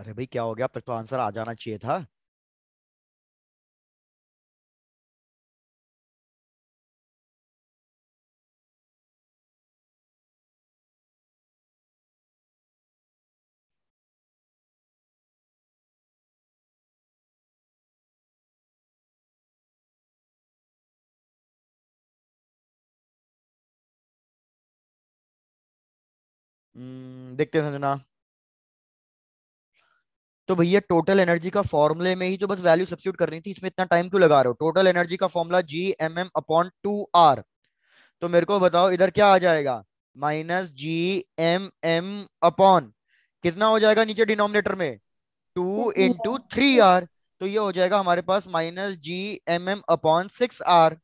अरे भाई क्या हो गया तक तो आंसर आ जाना चाहिए था हम्म, देखते हैं संजना तो भैया टोटल एनर्जी का फॉर्मुले में ही तो बस वैल्यू सब्सिट्यूट करनी थी इसमें इतना टाइम क्यों लगा रहे हो टोटल एनर्जी का formula G M M upon two are तो मेरे को बताओ इधर क्या आ जाएगा minus G M M upon कितना हो जाएगा नीचे डिनोमिनेटर में टू इंटू थ्री आर तो ये हो जाएगा हमारे पास minus G M M upon six r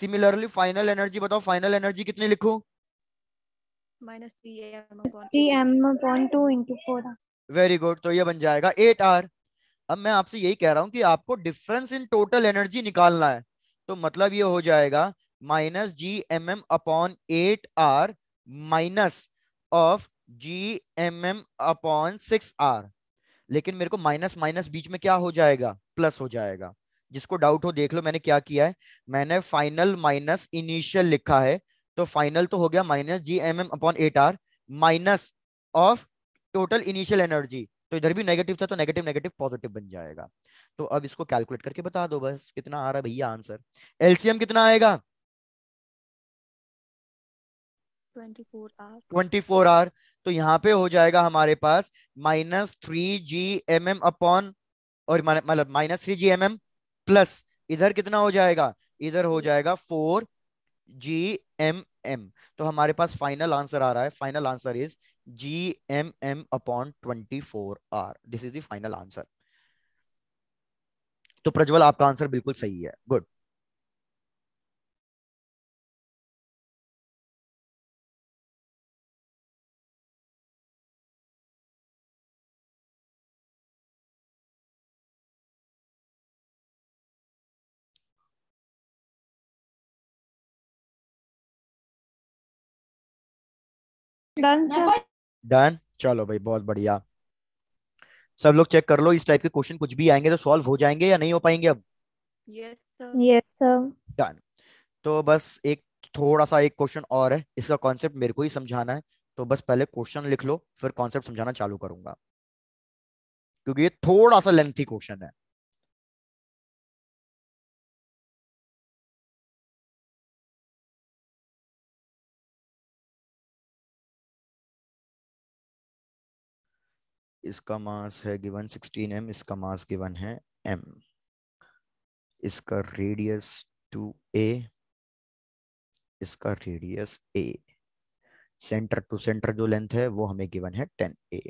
similarly final energy बताओ फाइनल एनर्जी कितनी लिखू minus three m upon two into four very good तो ये बन जाएगा एट आर अब मैं आपसे यही कह रहा हूँ कि आपको डिफरेंस इन टोटल एनर्जी निकालना है तो मतलब ये हो जाएगा minus G M M upon eight r minus of G M M upon six r लेकिन मेरे को माइनस माइनस बीच में क्या हो जाएगा प्लस हो जाएगा जिसको डाउट हो देख लो मैंने क्या किया है मैंने फाइनल माइनस इनिशियल लिखा है तो फाइनल तो हो गया minus G M M upon eight r minus of total initial energy तो इधर भी नेगेटिव था तो नेगेटिव नेगेटिव पॉजिटिव बन जाएगा तो अब इसको कैलकुलेट करके बता दो बस कितना आ रहा है भैया आंसर एलसीएम कितना आएगा 24 आर 24 आर तो यहाँ पे हो जाएगा हमारे पास minus three G M M upon और मतलब minus three G M m plus इधर कितना हो जाएगा इधर हो जाएगा फोर जी एम एम तो हमारे पास फाइनल आंसर आ रहा है final answer is G M M upon twenty four r this is the final answer तो प्रज्वल आपका आंसर बिल्कुल सही है गुड डन डन चलो भाई बहुत बढ़िया सब लोग चेक कर लो इस टाइप के क्वेश्चन कुछ भी आएंगे तो सॉल्व हो जाएंगे या नहीं हो पाएंगे अब यस डन तो बस एक थोड़ा सा एक क्वेश्चन और है इसका कॉन्सेप्ट मेरे को ही समझाना है तो बस पहले क्वेश्चन लिख लो फिर कॉन्सेप्ट समझाना चालू करूंगा क्योंकि ये थोड़ा सा लेंथी क्वेश्चन है इसका मास है गिवन 16 एम इसका मास गिवन है एम इसका रेडियस टू ए इसका radius a centre to centre जो लेंथ है वो हमें गिवन है टेन ए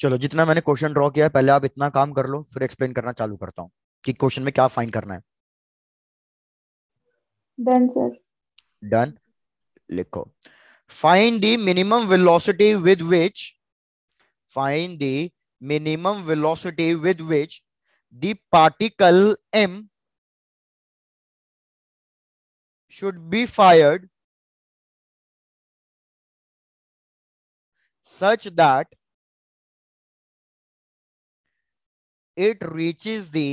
चलो जितना मैंने क्वेश्चन ड्रॉ किया है पहले आप इतना काम कर लो फिर एक्सप्लेन करना चालू करता हूं कि क्वेश्चन में क्या फाइंड करना है डन सर डन लिखो find the minimum velocity with which find the minimum velocity with which the particle m should be fired such that it reaches the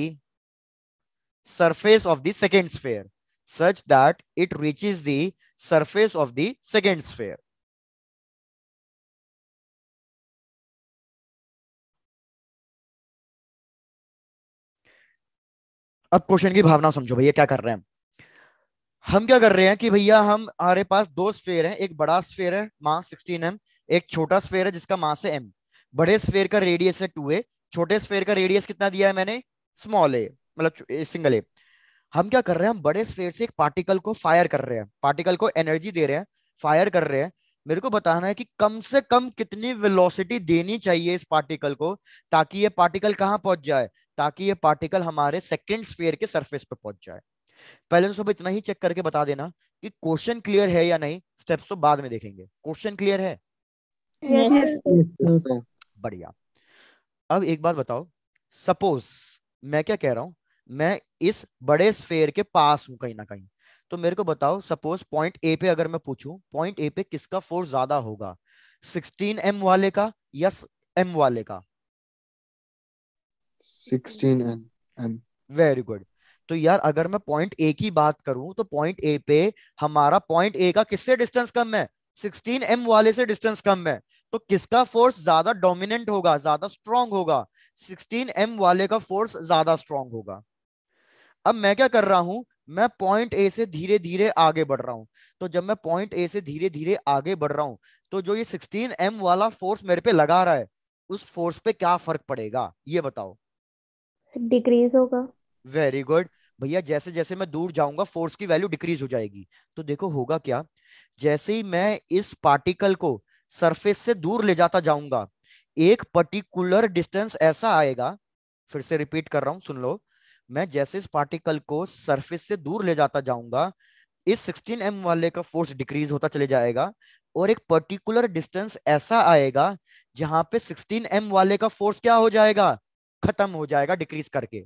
surface of the second sphere such that it reaches the surface of the second sphere. अब question की भावना समझो भैया क्या कर रहे हैं हम क्या कर रहे हैं कि भैया हम हमारे पास दो स्फेयर हैं एक बड़ा स्फेयर है मास 16 एम एक छोटा स्फेयर है जिसका मास है एम बड़े स्फेयर का रेडियस है टू ए छोटे स्फेयर का रेडियस कितना दिया है मैंने स्मॉल मतलब ए मतलब सिंगल ए हम क्या कर रहे हैं हम बड़े स्फेयर से एक पार्टिकल को फायर कर रहे हैं पार्टिकल को एनर्जी दे रहे हैं फायर कर रहे हैं मेरे को बताना है कि कम से कम कितनी वेलोसिटी देनी चाहिए इस पार्टिकल को ताकि ये पार्टिकल कहाँ पहुंच जाए ताकि ये पार्टिकल हमारे सेकेंड स्फेयर के सरफेस पर पहुंच जाए पहले तो सब इतना ही चेक करके बता देना कि क्वेश्चन क्लियर है या नहीं स्टेप्स तो बाद में देखेंगे क्वेश्चन क्लियर है बढ़िया अब एक बात बताओ सपोज मैं क्या कह रहा हूं मैं इस बड़े स्फेयर के पास हूं कहीं ना कहीं तो मेरे को बताओ सपोज पॉइंट ए पे अगर मैं पूछूं पॉइंट ए पे किसका फोर्स ज्यादा होगा 16 एम वाले का या एम वाले का 16 एम एम वेरी गुड तो यार अगर मैं पॉइंट ए की बात करूं तो पॉइंट ए पे हमारा पॉइंट ए का किससे डिस्टेंस कम है 16 एम वाले से डिस्टेंस कम है तो किसका फोर्स ज्यादा डोमिनेंट होगा ज्यादा स्ट्रांग होगा 16 एम वाले का फोर्स ज्यादा स्ट्रांग होगा अब मैं क्या कर रहा हूं मैं पॉइंट ए से धीरे धीरे आगे बढ़ रहा हूं तो जब मैं पॉइंट ए से धीरे धीरे आगे बढ़ रहा हूं तो जो ये सिक्सटीन एम वाला फोर्स मेरे पे लगा रहा है उस फोर्स पे क्या फर्क पड़ेगा ये बताओ डिक्रीज होगा वेरी गुड भैया जैसे जैसे मैं दूर जाऊंगा फोर्स की वैल्यू डिक्रीज हो जाएगी तो देखो होगा क्या जैसे ही मैं इस पार्टिकल को सरफेस से दूर ले जाता जाऊंगा एक पर्टिकुलर डिस्टेंस ऐसा आएगा फिर से रिपीट कर रहा हूं सुन लो मैं जैसे इस पार्टिकल को सरफेस से दूर ले जाता जाऊंगा इस 16 एम वाले का फोर्स डिक्रीज होता चले जाएगा और एक पर्टिकुलर डिस्टेंस ऐसा आएगा जहां पे 16 एम वाले का फोर्स क्या हो जाएगा खत्म हो जाएगा डिक्रीज करके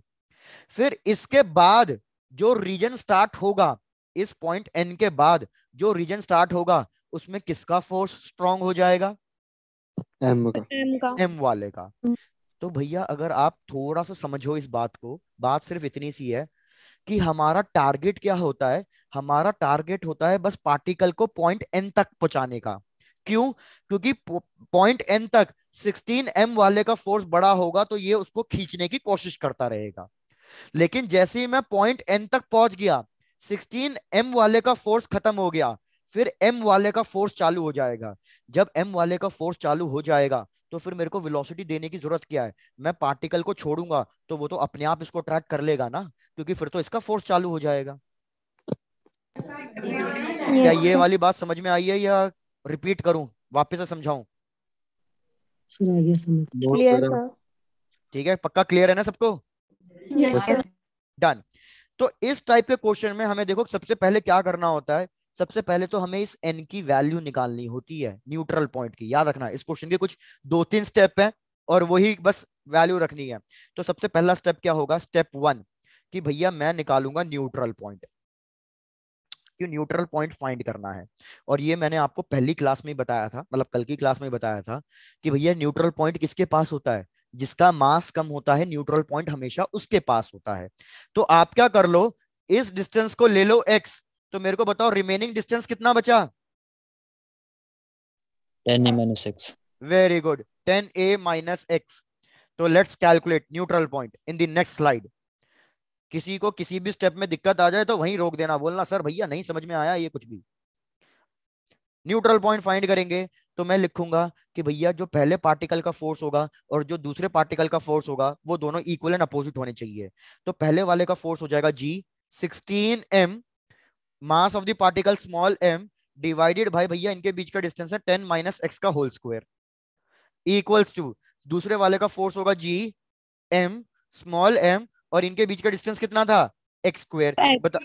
फिर इसके बाद जो रीजन स्टार्ट होगा इस पॉइंट एन के बाद जो रीजन स्टार्ट होगा उसमें किसका फोर्स स्ट्रॉन्ग हो जाएगा एम का एम वाले का hmm. तो भैया अगर आप थोड़ा सा समझो इस बात को बात सिर्फ इतनी सी है कि हमारा टारगेट क्या होता है हमारा टारगेट होता है बस पार्टिकल को पॉइंट एन तक पहुंचाने का क्यों क्योंकि पॉइंट एन तक 16 एम वाले का फोर्स बड़ा होगा तो ये उसको खींचने की कोशिश करता रहेगा लेकिन जैसे ही मैं पॉइंट एन तक पहुंच गया 16 एम वाले का फोर्स खत्म हो गया फिर एम वाले का फोर्स चालू हो जाएगा जब एम वाले का फोर्स चालू हो जाएगा तो फिर मेरे को वेलोसिटी देने की जरूरत क्या है मैं पार्टिकल को छोड़ूंगा तो वो तो अपने आप इसको ट्रैक कर लेगा ना क्योंकि फिर तो इसका फोर्स चालू हो जाएगा क्या ये वाली बात समझ में आई है या रिपीट करूं वापस से समझाऊं ठीक है पक्का क्लियर है ना सबको डन yes, तो इस टाइप के क्वेश्चन में हमें देखो सबसे पहले क्या करना होता है सबसे पहले तो हमें इस एन की वैल्यू निकालनी होती है न्यूट्रल पॉइंट की याद रखना इस क्वेश्चन के कुछ दो तीन स्टेप है और वही बस वैल्यू रखनी है तो सबसे पहला स्टेप क्या होगा स्टेप वन कि भैया मैं निकालूंगा न्यूट्रल पॉइंट कि न्यूट्रल पॉइंट फाइंड करना है और ये मैंने आपको पहली क्लास में बताया था मतलब कल की क्लास में बताया था कि भैया न्यूट्रल पॉइंट किसके पास होता है जिसका मास कम होता है न्यूट्रल पॉइंट हमेशा उसके पास होता है तो आप क्या कर लो इस डिस्टेंस को ले लो एक्स तो मेरे को बताओ रिमेनिंग डिस्टेंस कितना बचा ten a minus x very good ten a minus x तो let's calculate neutral point in the next slide किसी को किसी भी स्टेप में दिक्कत आ जाए तो वहीं रोक देना बोलना सर भैया नहीं समझ में आया ये कुछ भी न्यूट्रल पॉइंट फाइंड करेंगे तो मैं लिखूंगा कि भैया जो पहले पार्टिकल का फोर्स होगा और जो दूसरे पार्टिकल का फोर्स होगा वो दोनों इक्वल एंड अपोजिट होने चाहिए तो पहले वाले का फोर्स हो जाएगा G sixteen M mass of the particle small m divided भाई भैया इनके बीच का डिस्टेंस है टेन माइनस एक्स का होल स्क्वायर इक्वल्स टू दूसरे वाले का फोर्स होगा जी एम स्मॉल एम और इनके बीच का डिस्टेंस कितना था एक्स स्क्वायर बता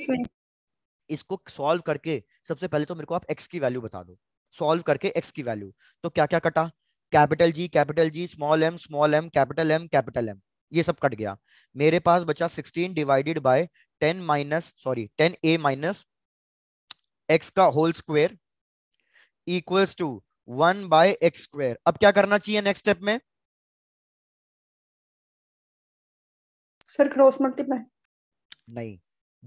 इसको सॉल्व करके सबसे पहले तो मेरे को आप एक्स की वैल्यू बता दो सॉल्व करके एक्स की वैल्यू तो क्या क्या कटा capital G capital G small M small m capital M capital M ये सब कट गया मेरे पास बचा 16 divided by 10 minus sorry 10 a minus x का whole square equals to one by x square अब क्या करना चाहिए नेक्स्ट स्टेप में सर क्रॉस मल्टीप्लाई नहीं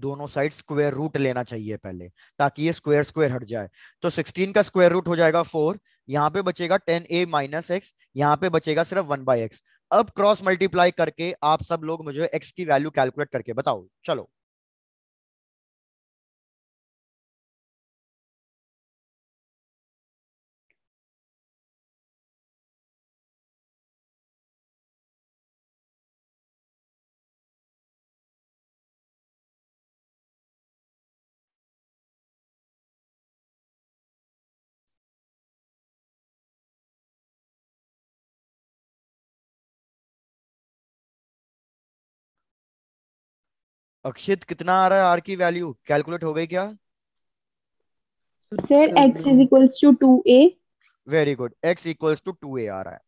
दोनों साइड स्क्वेयर रूट लेना चाहिए पहले ताकि ये स्क्वेयर स्क्वेयर हट जाए तो 16 का स्क्वेयर रूट हो जाएगा 4 यहाँ पे बचेगा 10a ए माइनस एक्स यहाँ पे बचेगा सिर्फ 1 बाय एक्स अब क्रॉस मल्टीप्लाई करके आप सब लोग मुझे x की वैल्यू कैलकुलेट करके बताओ चलो अक्षित कितना आ रहा है आर की वैल्यू कैलकुलेट हो गई क्या sir x is equals to two a very good x equals to two a आ रहा है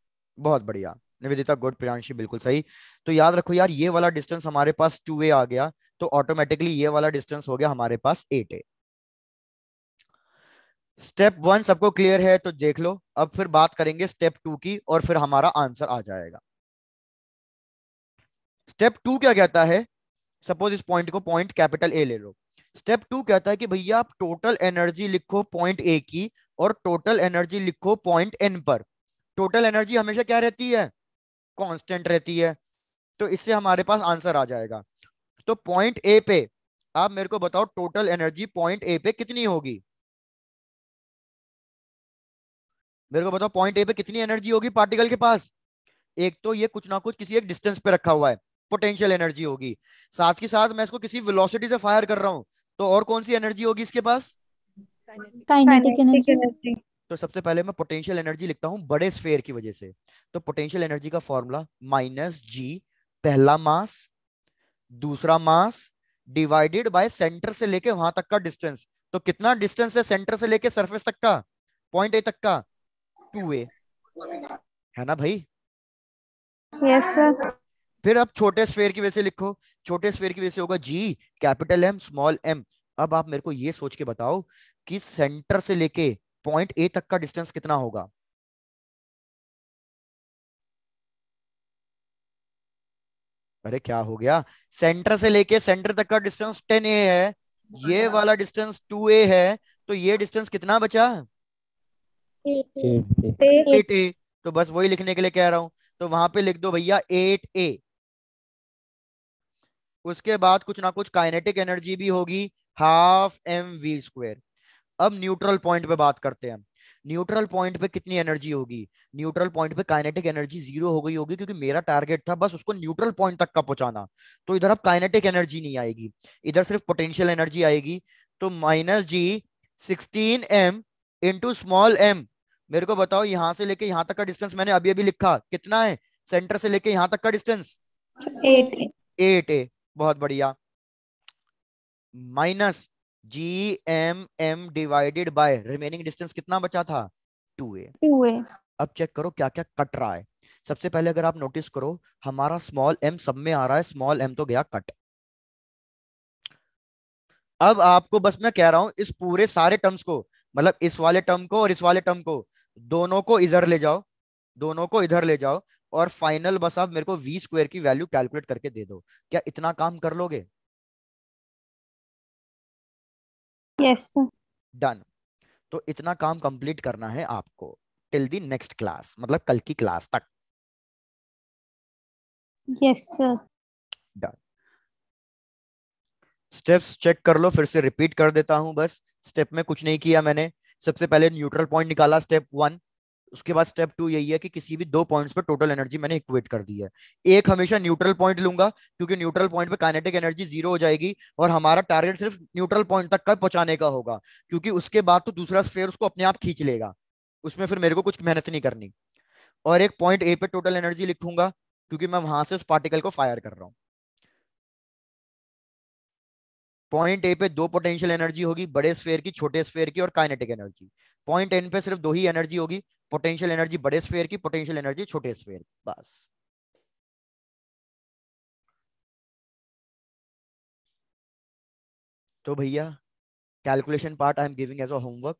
बहुत बढ़िया निवेदिता गुड प्रियांशी बिल्कुल सही तो याद रखो यार ये वाला डिस्टेंस हमारे पास टू ए आ गया तो ऑटोमेटिकली ये वाला डिस्टेंस हो गया हमारे पास एट ए स्टेप वन सबको क्लियर है तो देख लो अब फिर बात करेंगे स्टेप टू की और फिर हमारा आंसर आ जाएगा स्टेप टू क्या कहता है सपोज इस पॉइंट को पॉइंट कैपिटल ए ले लो स्टेप टू कहता है कि भैया आप टोटल एनर्जी लिखो पॉइंट ए की और टोटल एनर्जी लिखो पॉइंट एन पर टोटल एनर्जी हमेशा क्या रहती है कॉन्स्टेंट रहती है तो इससे हमारे पास आंसर आ जाएगा तो पॉइंट ए पे आप मेरे को बताओ टोटल एनर्जी पॉइंट ए पे कितनी होगी मेरे को बताओ पॉइंट ए पे कितनी एनर्जी होगी पार्टिकल के पास एक तो ये कुछ ना कुछ किसी एक डिस्टेंस पे रखा हुआ है पोटेंशियल एनर्जी होगी साथ ही साथ मैं इसको किसी वेलोसिटी से फायर कर रहा हूँ तो और कौन सी एनर्जी होगी इसके पास काइनेटिक एनर्जी तो सबसे पहले मैं पोटेंशियल एनर्जी लिखता हूँ बड़े स्फेयर की वजह से तो पोटेंशियल एनर्जी का फॉर्मूला माइनस जी पहला मास दूसरा मास डिवाइडेड बाय सेंटर से लेके वहां तक का डिस्टेंस तो कितना डिस्टेंस है सेंटर से लेके सरफेस तक का पॉइंट ए तक का टू ए है ना भाई यस yes, सर फिर आप छोटे स्फेयर की वजह से लिखो छोटे स्फेयर की वजह से होगा G capital M small m अब आप मेरे को ये सोच के बताओ कि सेंटर से लेके पॉइंट ए तक का डिस्टेंस कितना होगा अरे क्या हो गया सेंटर से लेके सेंटर तक का डिस्टेंस टेन ए है ये हाँ। वाला डिस्टेंस टू ए है तो ये डिस्टेंस कितना बचा एट ए तो बस वही लिखने के लिए कह रहा हूं तो वहां पे लिख दो भैया एट ए उसके बाद कुछ ना कुछ काइनेटिक एनर्जी भी होगी हाफ एम वी स्क्वेर अब न्यूट्रल पॉइंट पे बात करते हैं न्यूट्रल पॉइंट पे कितनी एनर्जी होगी न्यूट्रल पॉइंट पे काइनेटिक एनर्जी जीरो हो गई होगी क्योंकि मेरा टारगेट था बस उसको न्यूट्रल पॉइंट तक का पहुंचाना तो इधर अब काइनेटिक एनर्जी नहीं आएगी इधर सिर्फ पोटेंशियल एनर्जी आएगी तो minus G sixteen M into small m मेरे को बताओ यहाँ से लेके यहाँ तक का डिस्टेंस मैंने अभी अभी लिखा कितना है सेंटर से लेके यहाँ तक का डिस्टेंस एट ए बहुत बढ़िया minus G M m divided by remaining distance कितना बचा था टू ए टू ए अब चेक करो क्या क्या कट रहा है सबसे पहले अगर आप नोटिस करो हमारा स्मॉल एम सब में आ रहा है स्मॉल एम तो गया कट अब आपको बस मैं कह रहा हूं इस पूरे सारे टर्म्स को मतलब इस वाले टर्म को और इस वाले टर्म को दोनों को इधर ले जाओ दोनों को इधर ले जाओ और फाइनल बस आप मेरे को वी स्क्वायर की वैल्यू कैलकुलेट करके दे दो क्या इतना काम कर लोगे यस yes. डन तो इतना काम कंप्लीट करना है आपको टिल दी नेक्स्ट क्लास मतलब कल की क्लास तक यस डन स्टेप्स चेक कर लो फिर से रिपीट कर देता हूं बस स्टेप में कुछ नहीं किया मैंने सबसे पहले न्यूट्रल पॉइंट निकाला स्टेप वन उसके बाद स्टेप टू यही है कि किसी भी दो पॉइंट्स पर टोटल एनर्जी मैंने इक्वेट कर दी है एक हमेशा न्यूट्रल पॉइंट लूंगा क्योंकि न्यूट्रल पॉइंट पे काइनेटिक एनर्जी जीरो हो जाएगी और हमारा टारगेट सिर्फ न्यूट्रल पॉइंट तक का पहुंचाने का होगा क्योंकि उसके बाद तो दूसरा स्फेयर उसको अपने आप खींच लेगा उसमें फिर मेरे को कुछ मेहनत नहीं करनी और एक पॉइंट ए पे टोटल एनर्जी लिखूंगा क्योंकि मैं वहां से उस पार्टिकल को फायर कर रहा हूं पॉइंट ए पे दो पोटेंशियल एनर्जी होगी बड़े स्फेयर की छोटे स्फेयर की और काइनेटिक एनर्जी पॉइंट एन पे सिर्फ दो ही एनर्जी होगी पोटेंशियल एनर्जी बड़े स्फेयर की पोटेंशियल एनर्जी छोटे स्फेयर बस तो भैया calculation part I am giving as a homework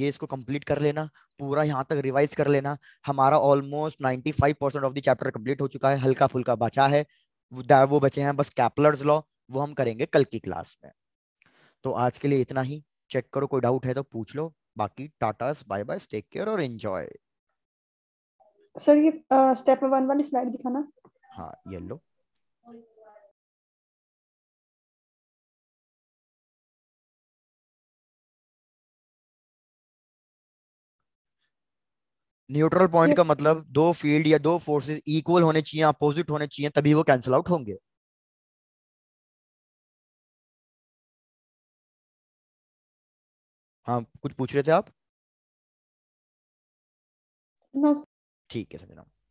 ये इसको कंप्लीट कर लेना पूरा यहां तक रिवाइज कर लेना हमारा almost 95 percent of the chapter complete हो चुका है हल्का फुल्का बचा है वो बचे हैं बस कैपलर्स लॉ वो हम करेंगे कल की क्लास में तो आज के लिए इतना ही चेक करो कोई डाउट है तो पूछ लो बाकी टाटास बाय बाय टेक केयर और एंजॉय सर ये स्टेप वन वाली स्लाइड दिखाना हाँ येलो न्यूट्रल पॉइंट का मतलब दो फील्ड या दो फोर्सेस इक्वल होने चाहिए अपोजिट होने चाहिए तभी वो कैंसिल आउट होंगे हाँ कुछ पूछ रहे थे आप ठीक है हूँ